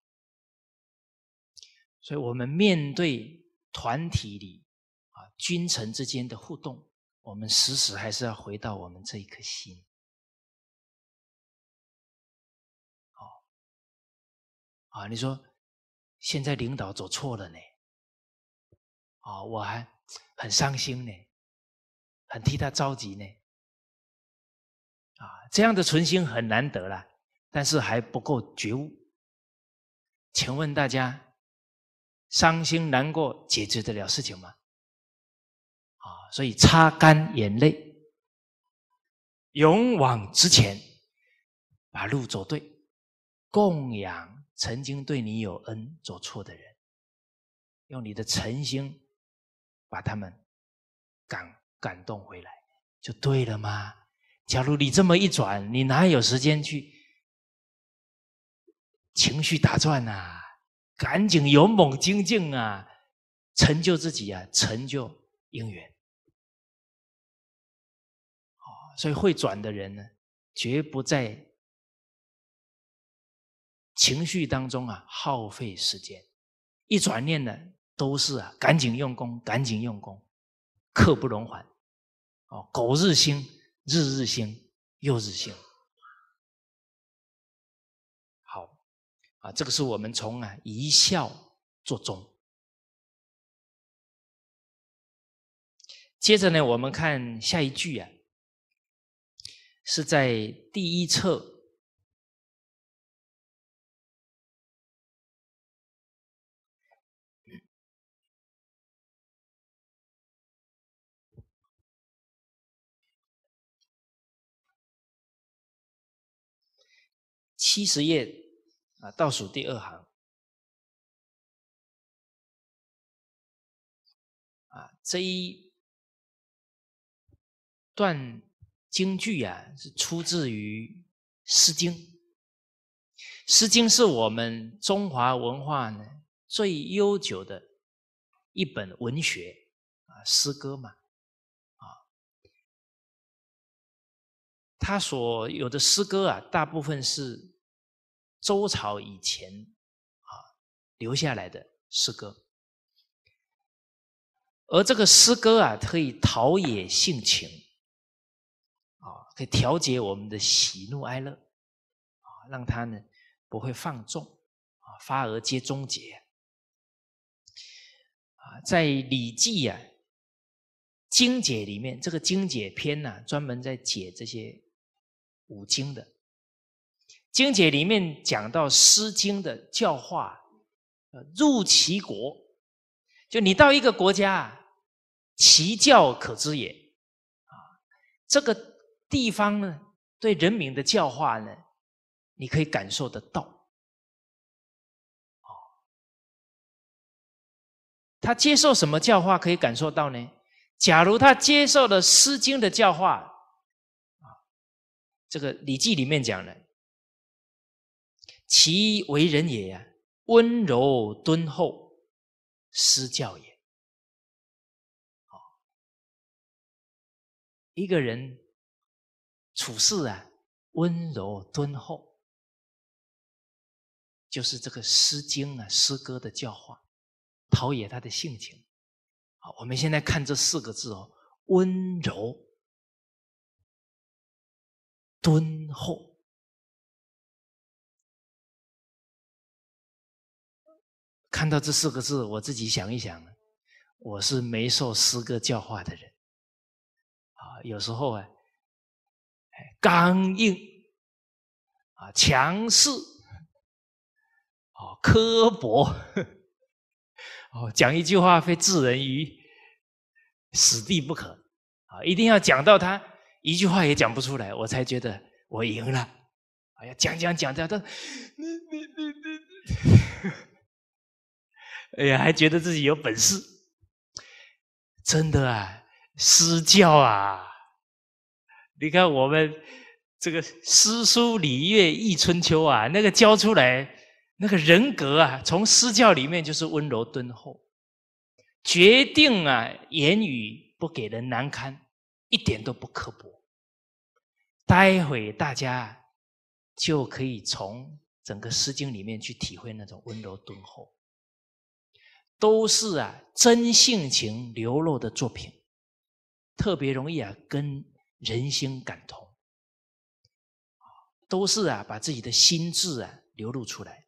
所以我们面对团体里啊君臣之间的互动，我们时时还是要回到我们这一颗心。啊，你说现在领导走错了呢，啊，我还很伤心呢，很替他着急呢，啊，这样的存心很难得了，但是还不够觉悟。请问大家，伤心难过解决得了事情吗？啊，所以擦干眼泪，勇往直前，把路走对，供养。曾经对你有恩、做错的人，用你的诚心把他们感感动回来，就对了吗？假如你这么一转，你哪有时间去情绪打转啊？赶紧勇猛精进啊，成就自己啊，成就姻缘。所以会转的人呢，绝不在。情绪当中啊，耗费时间；一转念呢，都是啊，赶紧用功，赶紧用功，刻不容缓。哦，苟日新，日日新，又日新。好，啊，这个是我们从啊一笑做终。接着呢，我们看下一句啊，是在第一册。七十页啊，倒数第二行啊，这一段京剧啊，是出自于《诗经》。《诗经》是我们中华文化呢最悠久的一本文学啊，诗歌嘛，啊，他所有的诗歌啊，大部分是。周朝以前啊留下来的诗歌，而这个诗歌啊可以陶冶性情，啊可以调节我们的喜怒哀乐，啊让他呢不会放纵，啊发而皆中节。啊，在《礼记》啊，经解里面，这个经解篇呢专门在解这些五经的。经解里面讲到《诗经》的教化，入其国，就你到一个国家，其教可知也，啊，这个地方呢，对人民的教化呢，你可以感受得到。他接受什么教化可以感受到呢？假如他接受了《诗经》的教化，啊，这个《礼记》里面讲的。其为人也温柔敦厚，施教也。好，一个人处事啊，温柔敦厚，就是这个《诗经》啊，诗歌的教化，陶冶他的性情。好，我们现在看这四个字哦，温柔敦厚。看到这四个字，我自己想一想，我是没受诗歌教化的人啊。有时候啊，刚硬啊，强势啊，刻薄 哦，讲一句话非置人于死地不可啊！一定要讲到他一句话也讲不出来，我才觉得我赢了。哎呀，讲讲讲讲，他你你你你。哎呀，还觉得自己有本事，真的啊！私教啊，你看我们这个诗书礼乐易春秋啊，那个教出来那个人格啊，从私教里面就是温柔敦厚，决定啊，言语不给人难堪，一点都不刻薄。待会大家就可以从整个《诗经》里面去体会那种温柔敦厚。都是啊，真性情流露的作品，特别容易啊跟人心感同。都是啊，把自己的心智啊流露出来，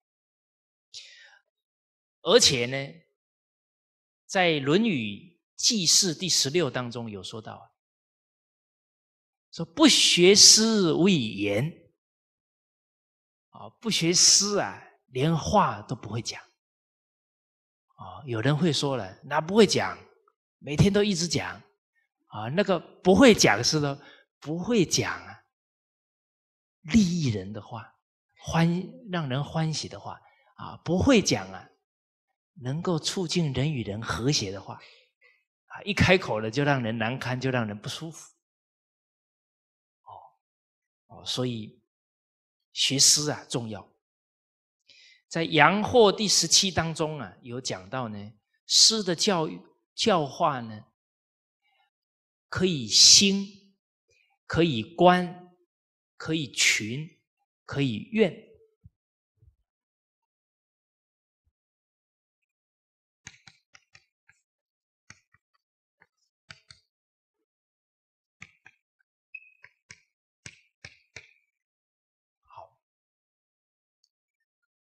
而且呢，在《论语记事》第十六》当中有说到啊，说不学诗，无以言。啊，不学诗啊，连话都不会讲。啊，有人会说了，那不会讲，每天都一直讲，啊，那个不会讲是呢，不会讲利益人的话，欢让人欢喜的话，啊，不会讲啊，能够促进人与人和谐的话，啊，一开口了就让人难堪，就让人不舒服，哦，哦，所以学诗啊，重要。在《洋货》第十七当中啊，有讲到呢，诗的教育教化呢，可以兴，可以观，可以群，可以怨。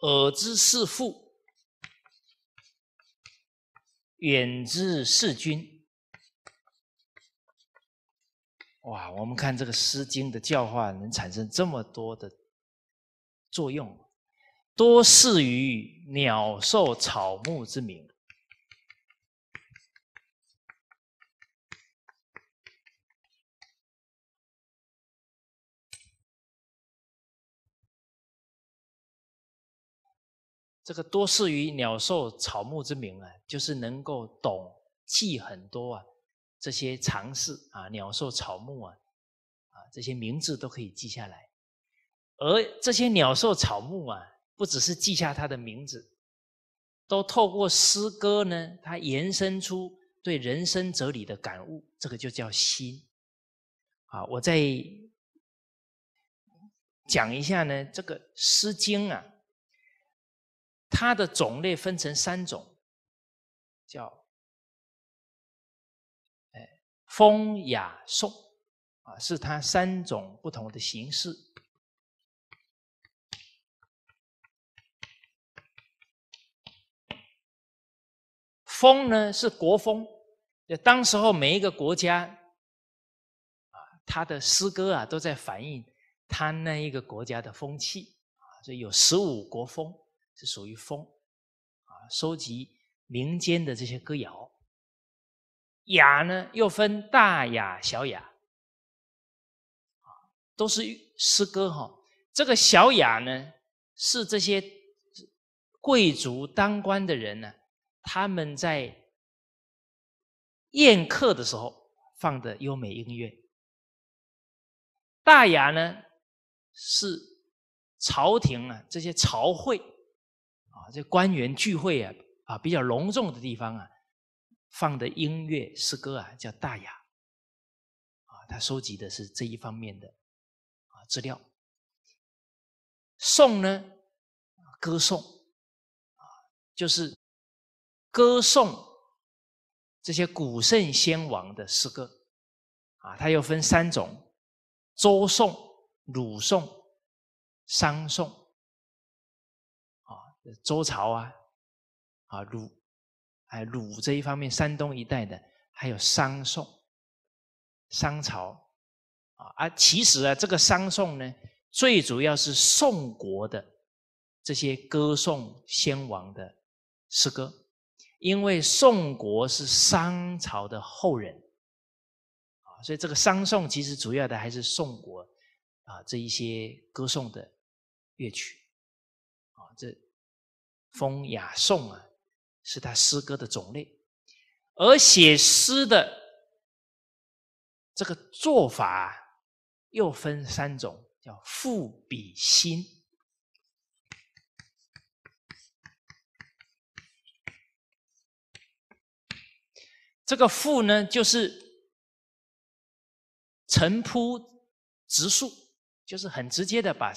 耳之是父，远之是君。哇，我们看这个《诗经》的教化，能产生这么多的作用，多适于鸟兽草木之名。这个多识于鸟兽草木之名啊，就是能够懂记很多啊这些常识啊，鸟兽草木啊，啊这些名字都可以记下来。而这些鸟兽草木啊，不只是记下它的名字，都透过诗歌呢，它延伸出对人生哲理的感悟，这个就叫心。啊，我再讲一下呢，这个《诗经》啊。它的种类分成三种，叫“哎风雅颂”啊，是它三种不同的形式。风呢是国风，就当时候每一个国家啊，的诗歌啊都在反映他那一个国家的风气啊，所以有十五国风。是属于风，啊，收集民间的这些歌谣。雅呢又分大雅、小雅，啊，都是诗歌哈。这个小雅呢，是这些贵族当官的人呢，他们在宴客的时候放的优美音乐。大雅呢，是朝廷啊，这些朝会。这官员聚会啊，啊比较隆重的地方啊，放的音乐诗歌啊叫大雅，啊，他收集的是这一方面的啊资料。颂呢，歌颂，啊，就是歌颂这些古圣先王的诗歌，啊，它又分三种：周颂、鲁颂、商颂。周朝啊，啊鲁，哎鲁这一方面，山东一带的，还有商宋，商朝啊，啊其实啊，这个商宋呢，最主要是宋国的这些歌颂先王的诗歌，因为宋国是商朝的后人啊，所以这个商宋其实主要的还是宋国啊这一些歌颂的乐曲啊，这。风雅颂啊，是他诗歌的种类，而写诗的这个做法又分三种，叫赋、比、兴。这个赋呢，就是陈铺直述，就是很直接的把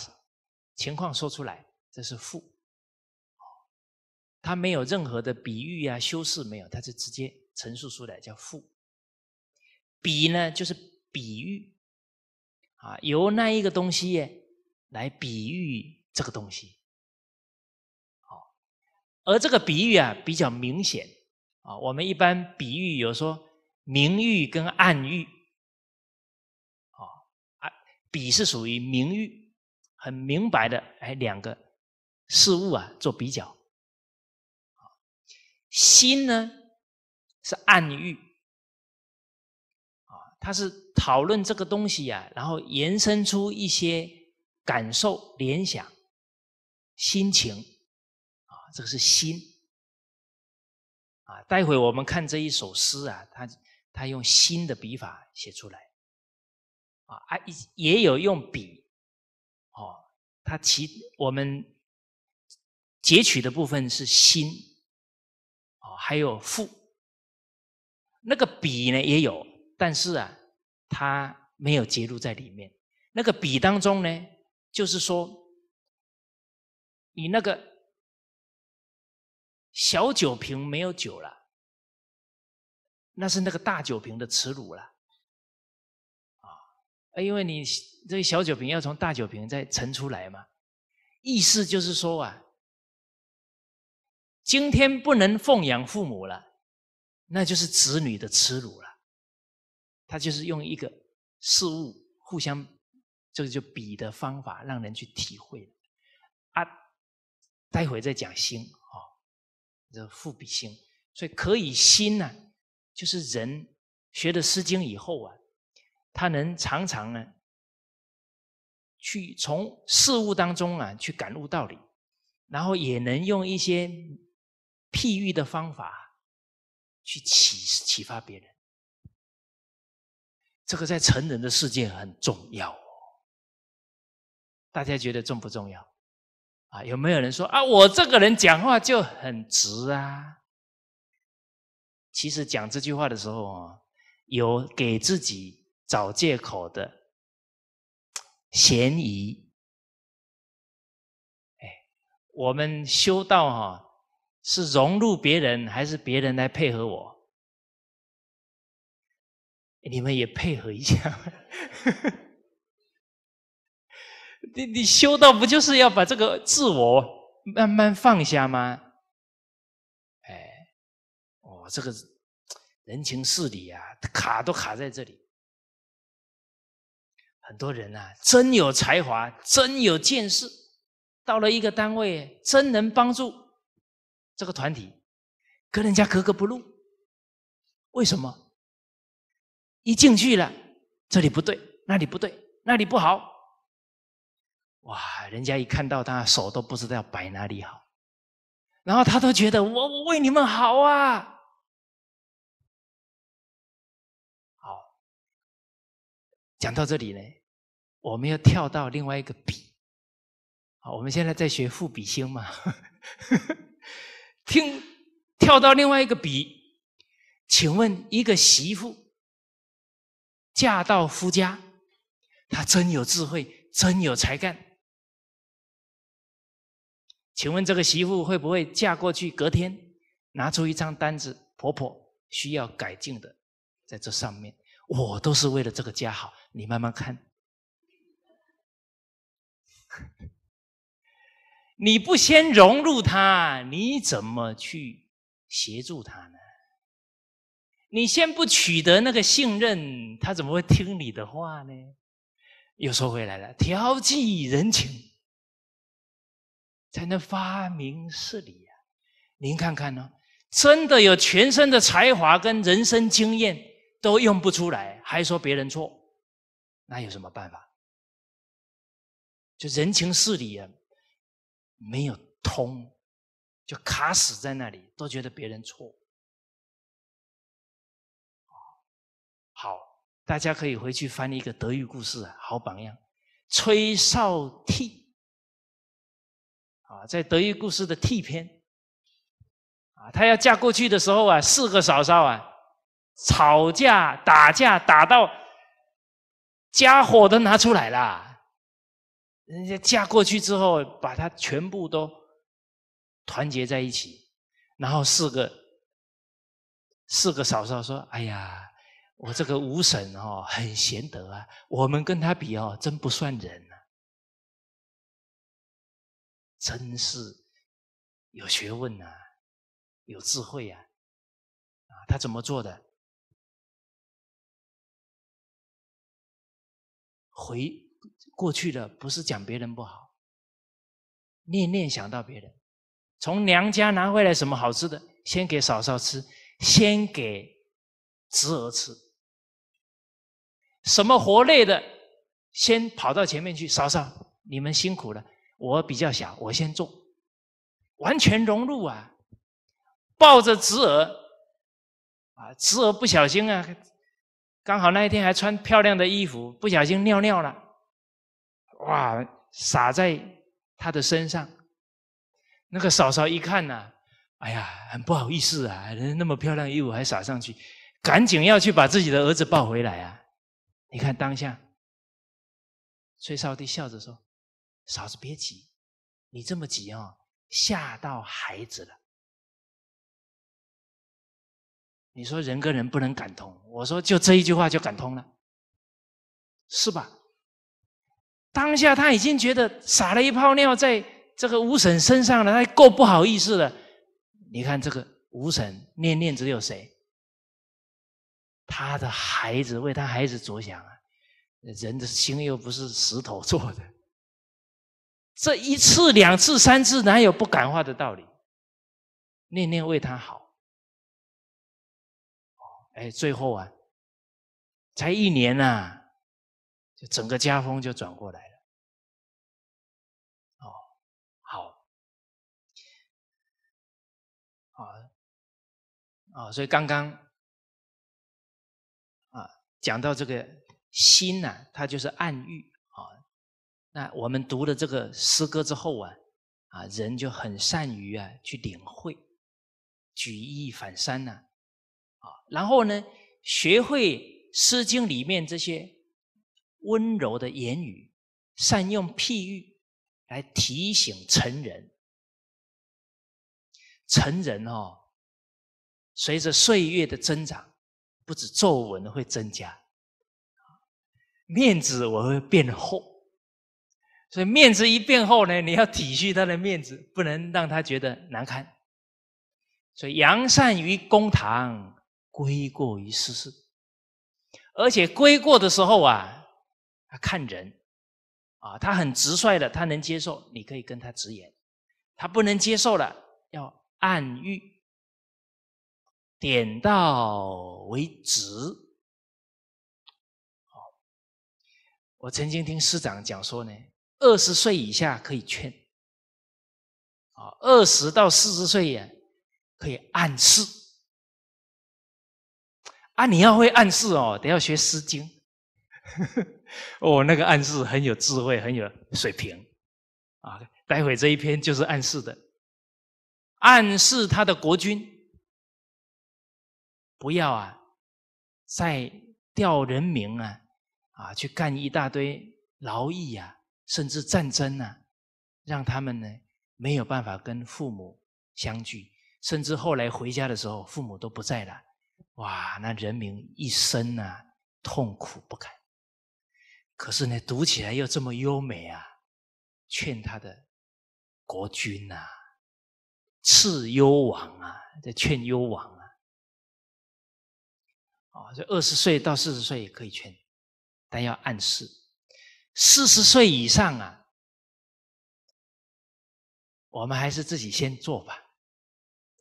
情况说出来，这是赋。它没有任何的比喻啊、修饰没有，它就直接陈述出来叫赋。比呢，就是比喻啊，由那一个东西来比喻这个东西。好，而这个比喻啊比较明显啊，我们一般比喻有说明喻跟暗喻。啊，比是属于明喻，很明白的，哎，两个事物啊做比较。心呢，是暗喻啊，它是讨论这个东西呀，然后延伸出一些感受、联想、心情啊，这个是心啊。待会我们看这一首诗啊，他他用心的笔法写出来啊，啊也有用笔哦。他其我们截取的部分是心。还有负，那个比呢也有，但是啊，它没有揭露在里面。那个比当中呢，就是说，你那个小酒瓶没有酒了，那是那个大酒瓶的耻辱了啊！因为你这小酒瓶要从大酒瓶再盛出来嘛，意思就是说啊。今天不能奉养父母了，那就是子女的耻辱了。他就是用一个事物互相这个就比的方法，让人去体会。啊，待会再讲心啊，这父比心，所以可以心呢，就是人学了《诗经》以后啊，他能常常呢，去从事物当中啊去感悟道理，然后也能用一些。譬喻的方法，去启启发别人，这个在成人的世界很重要。大家觉得重不重要？啊，有没有人说啊，我这个人讲话就很直啊？其实讲这句话的时候啊，有给自己找借口的嫌疑。哎，我们修道哈。是融入别人，还是别人来配合我？你们也配合一下。你你修道不就是要把这个自我慢慢放下吗？哎，哦，这个人情世理啊，卡都卡在这里。很多人啊，真有才华，真有见识，到了一个单位，真能帮助。这个团体跟人家格格不入，为什么？一进去了，这里不对，那里不对，那里不好。哇，人家一看到他手都不知道摆哪里好，然后他都觉得我我为你们好啊。好，讲到这里呢，我们要跳到另外一个比。好，我们现在在学赋比兴嘛。听，跳到另外一个比，请问一个媳妇嫁到夫家，她真有智慧，真有才干。请问这个媳妇会不会嫁过去？隔天拿出一张单子，婆婆需要改进的，在这上面，我都是为了这个家好。你慢慢看。你不先融入他，你怎么去协助他呢？你先不取得那个信任，他怎么会听你的话呢？又说回来了，调剂人情，才能发明事理啊！您看看呢，真的有全身的才华跟人生经验都用不出来，还说别人错，那有什么办法？就人情事理啊！没有通，就卡死在那里，都觉得别人错。好，大家可以回去翻一个德育故事，好榜样，崔少替，啊，在德育故事的替篇，啊，她要嫁过去的时候啊，四个嫂嫂啊，吵架打架，打到家伙都拿出来了。人家嫁过去之后，把他全部都团结在一起，然后四个四个嫂嫂说：“哎呀，我这个五婶哦，很贤德啊，我们跟她比哦，真不算人啊，真是有学问啊，有智慧啊，啊，她怎么做的？回。”过去的不是讲别人不好，念念想到别人，从娘家拿回来什么好吃的，先给嫂嫂吃，先给侄儿吃。什么活累的，先跑到前面去，嫂嫂，你们辛苦了，我比较小，我先做，完全融入啊，抱着侄儿，啊，侄儿不小心啊，刚好那一天还穿漂亮的衣服，不小心尿尿了。哇！洒在他的身上，那个嫂嫂一看呐，哎呀，很不好意思啊，人那么漂亮衣服还洒上去，赶紧要去把自己的儿子抱回来啊！你看当下，崔少帝笑着说：“嫂子别急，你这么急哦，吓到孩子了。”你说人跟人不能感通，我说就这一句话就感通了，是吧？当下他已经觉得撒了一泡尿在这个吴婶身上了，他够不好意思了。你看这个吴婶念念只有谁？他的孩子为他孩子着想啊，人的心又不是石头做的。这一次、两次、三次，哪有不感化的道理？念念为他好。哎，最后啊，才一年呐。就整个家风就转过来了，哦，好，啊，啊，所以刚刚啊讲到这个心呐，它就是暗喻啊。那我们读了这个诗歌之后啊，啊，人就很善于啊去领会，举一反三呢，啊，然后呢，学会《诗经》里面这些。温柔的言语，善用譬喻来提醒成人。成人哦，随着岁月的增长，不止皱纹会增加，面子我会变厚。所以面子一变厚呢，你要体恤他的面子，不能让他觉得难堪。所以扬善于公堂，归过于私事，而且归过的时候啊。他看人，啊，他很直率的，他能接受，你可以跟他直言；他不能接受了，要暗喻，点到为止。我曾经听师长讲说呢，二十岁以下可以劝，啊，二十到四十岁呀，可以暗示。啊，你要会暗示哦，得要学《诗经》。哦，那个暗示很有智慧，很有水平，啊，待会这一篇就是暗示的，暗示他的国君不要啊，再调人民啊，啊，去干一大堆劳役啊，甚至战争啊，让他们呢没有办法跟父母相聚，甚至后来回家的时候父母都不在了，哇，那人民一生啊痛苦不堪。可是呢，读起来又这么优美啊！劝他的国君呐，赤幽王啊，在劝幽王啊。哦，这二十岁到四十岁可以劝，但要暗示；四十岁以上啊，我们还是自己先做吧，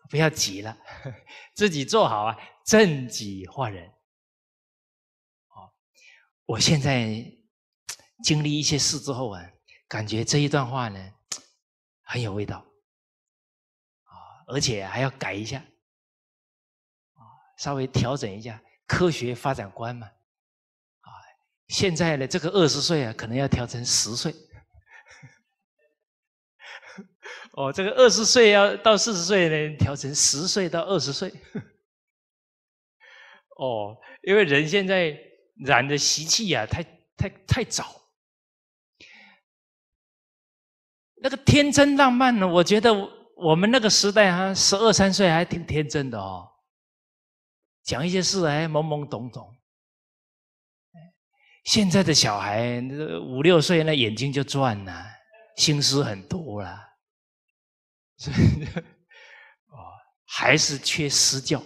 不要急了，自己做好啊，正己化人。哦，我现在。经历一些事之后啊，感觉这一段话呢很有味道啊，而且还要改一下啊，稍微调整一下科学发展观嘛啊。现在呢，这个二十岁啊，可能要调成十岁哦。这个二十岁要到四十岁呢，调成十岁到二十岁哦，因为人现在染的习气呀，太太太早。那个天真浪漫呢？我觉得我们那个时代啊，十二三岁还挺天真的哦，讲一些事还懵懵懂懂。现在的小孩五六岁，那眼睛就转了，心思很多了，所 以哦，还是缺失教，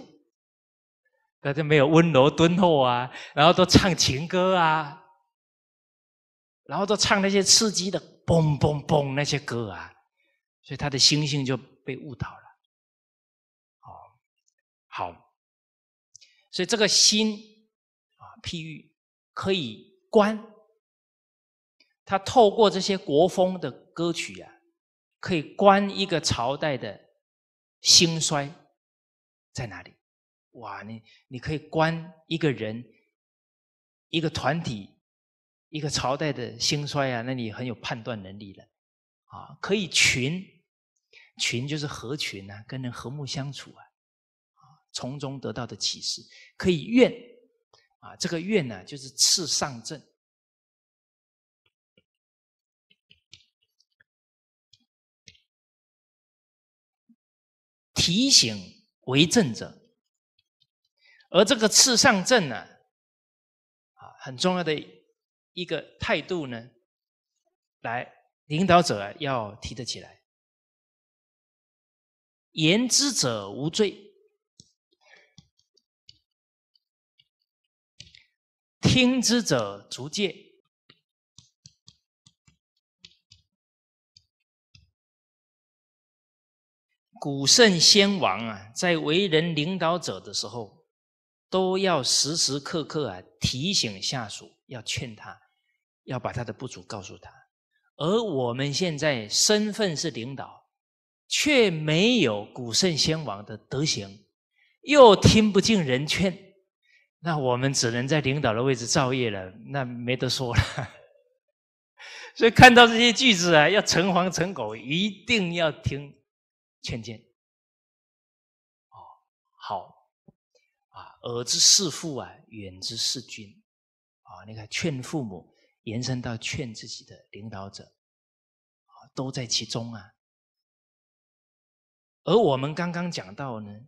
大家没有温柔敦厚啊，然后都唱情歌啊，然后都唱那些刺激的。嘣嘣嘣，那些歌啊，所以他的心性就被误导了。哦，好，所以这个心啊，譬喻可以观，他透过这些国风的歌曲啊，可以观一个朝代的兴衰在哪里。哇，你你可以观一个人，一个团体。一个朝代的兴衰啊，那你很有判断能力了啊，可以群，群就是合群啊，跟人和睦相处啊，从中得到的启示可以怨啊，这个怨呢就是次上政，提醒为政者，而这个次上政呢，啊很重要的。一个态度呢，来，领导者要提得起来。言之者无罪，听之者足戒。古圣先王啊，在为人领导者的时候，都要时时刻刻啊提醒下属，要劝他。要把他的不足告诉他，而我们现在身份是领导，却没有古圣先王的德行，又听不进人劝，那我们只能在领导的位置造业了，那没得说了。所以看到这些句子啊，要诚惶诚恐，一定要听劝谏。哦，好啊，迩之事父啊，远之事君啊，你看劝父母。延伸到劝自己的领导者，啊，都在其中啊。而我们刚刚讲到呢，《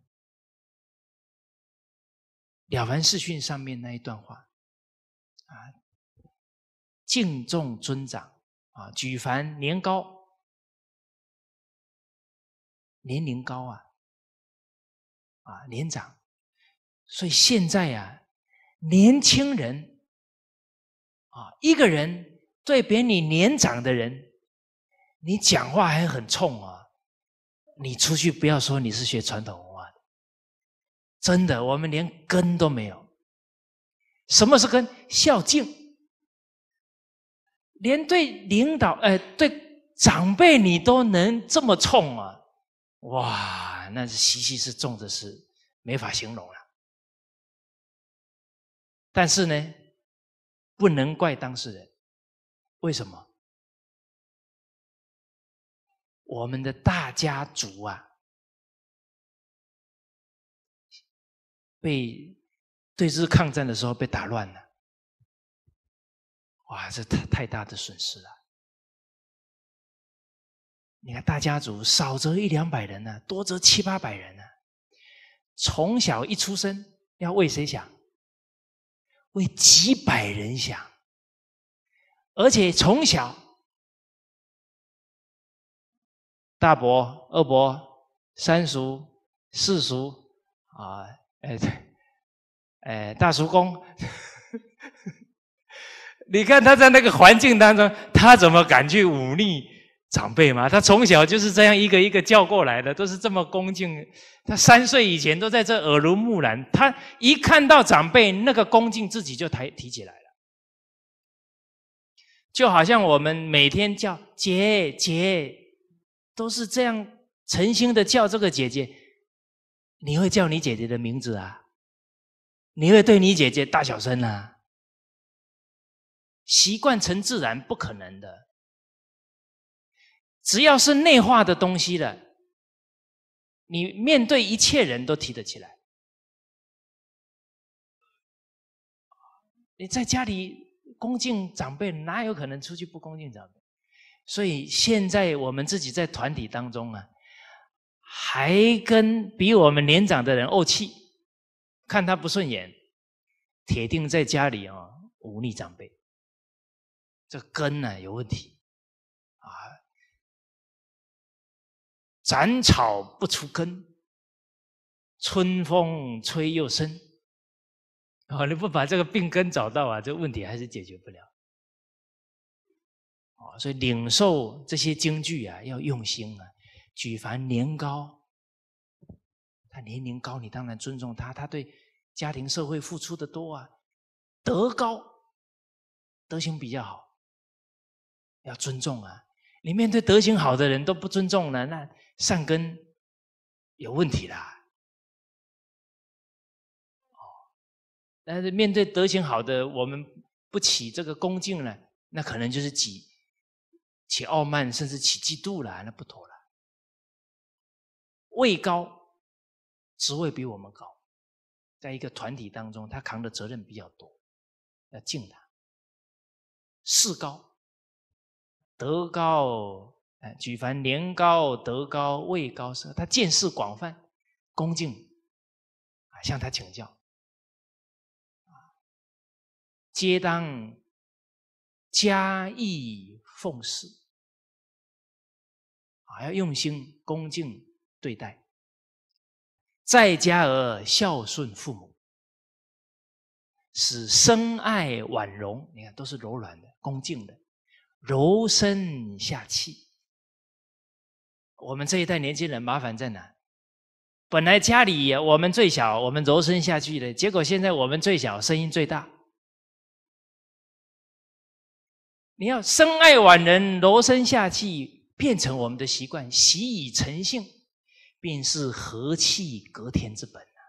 了凡四训》上面那一段话，啊，敬重尊长啊，举凡年高，年龄高啊，啊，年长，所以现在啊，年轻人。啊，一个人对比你年长的人，你讲话还很冲啊！你出去不要说你是学传统文化的，真的，我们连根都没有。什么是根？孝敬。连对领导、哎，对长辈，你都能这么冲啊！哇，那是习气是重的，是没法形容了。但是呢？不能怪当事人，为什么？我们的大家族啊，被对日抗战的时候被打乱了，哇，这太太大的损失了。你看，大家族少则一两百人呢，多则七八百人呢。从小一出生要为谁想？为几百人想，而且从小，大伯、二伯、三叔、四叔啊，哎，哎，大叔公，你看他在那个环境当中，他怎么敢去忤逆？长辈嘛，他从小就是这样一个一个叫过来的，都是这么恭敬。他三岁以前都在这耳濡目染，他一看到长辈那个恭敬，自己就抬提起来了。就好像我们每天叫姐姐，都是这样诚心的叫这个姐姐。你会叫你姐姐的名字啊？你会对你姐姐大小声啊？习惯成自然，不可能的。只要是内化的东西的，你面对一切人都提得起来。你在家里恭敬长辈，哪有可能出去不恭敬长辈？所以现在我们自己在团体当中啊，还跟比我们年长的人怄气，看他不顺眼，铁定在家里啊忤逆长辈。这根呢有问题。斩草不除根，春风吹又生。啊，你不把这个病根找到啊，这问题还是解决不了。啊，所以领受这些经剧啊，要用心啊。举凡年高，他年龄高，你当然尊重他，他对家庭社会付出的多啊，德高，德行比较好，要尊重啊。你面对德行好的人都不尊重了，那善根有问题啦。哦，但是面对德行好的，我们不起这个恭敬了，那可能就是起起傲慢，甚至起嫉妒了，那不妥了。位高，职位比我们高，在一个团体当中，他扛的责任比较多，要敬他。事高。德高哎，举凡年高、德高、位高，他见识广泛，恭敬啊，向他请教啊，皆当嘉义奉事啊，要用心恭敬对待，在家而孝顺父母，使深爱婉容，你看都是柔软的、恭敬的。柔声下气，我们这一代年轻人麻烦在哪？本来家里我们最小，我们柔声下去的，结果现在我们最小，声音最大。你要深爱晚人，柔声下气，变成我们的习惯，习以成性，便是和气隔天之本啊！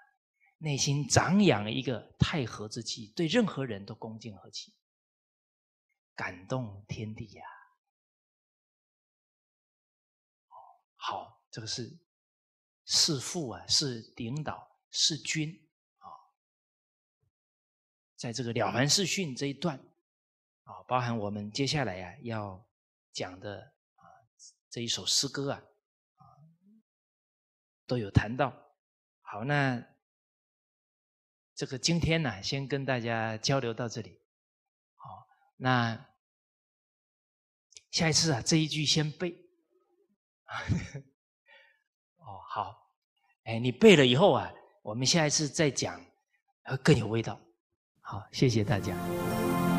内心长养一个太和之气，对任何人都恭敬和气。感动天地呀！好，这个是是父啊，是领导，是君啊，在这个《了凡四训》这一段啊，包含我们接下来呀要讲的啊这一首诗歌啊，都有谈到。好，那这个今天呢，先跟大家交流到这里。那下一次啊，这一句先背。哦，好，哎，你背了以后啊，我们下一次再讲，更有味道。好，谢谢大家。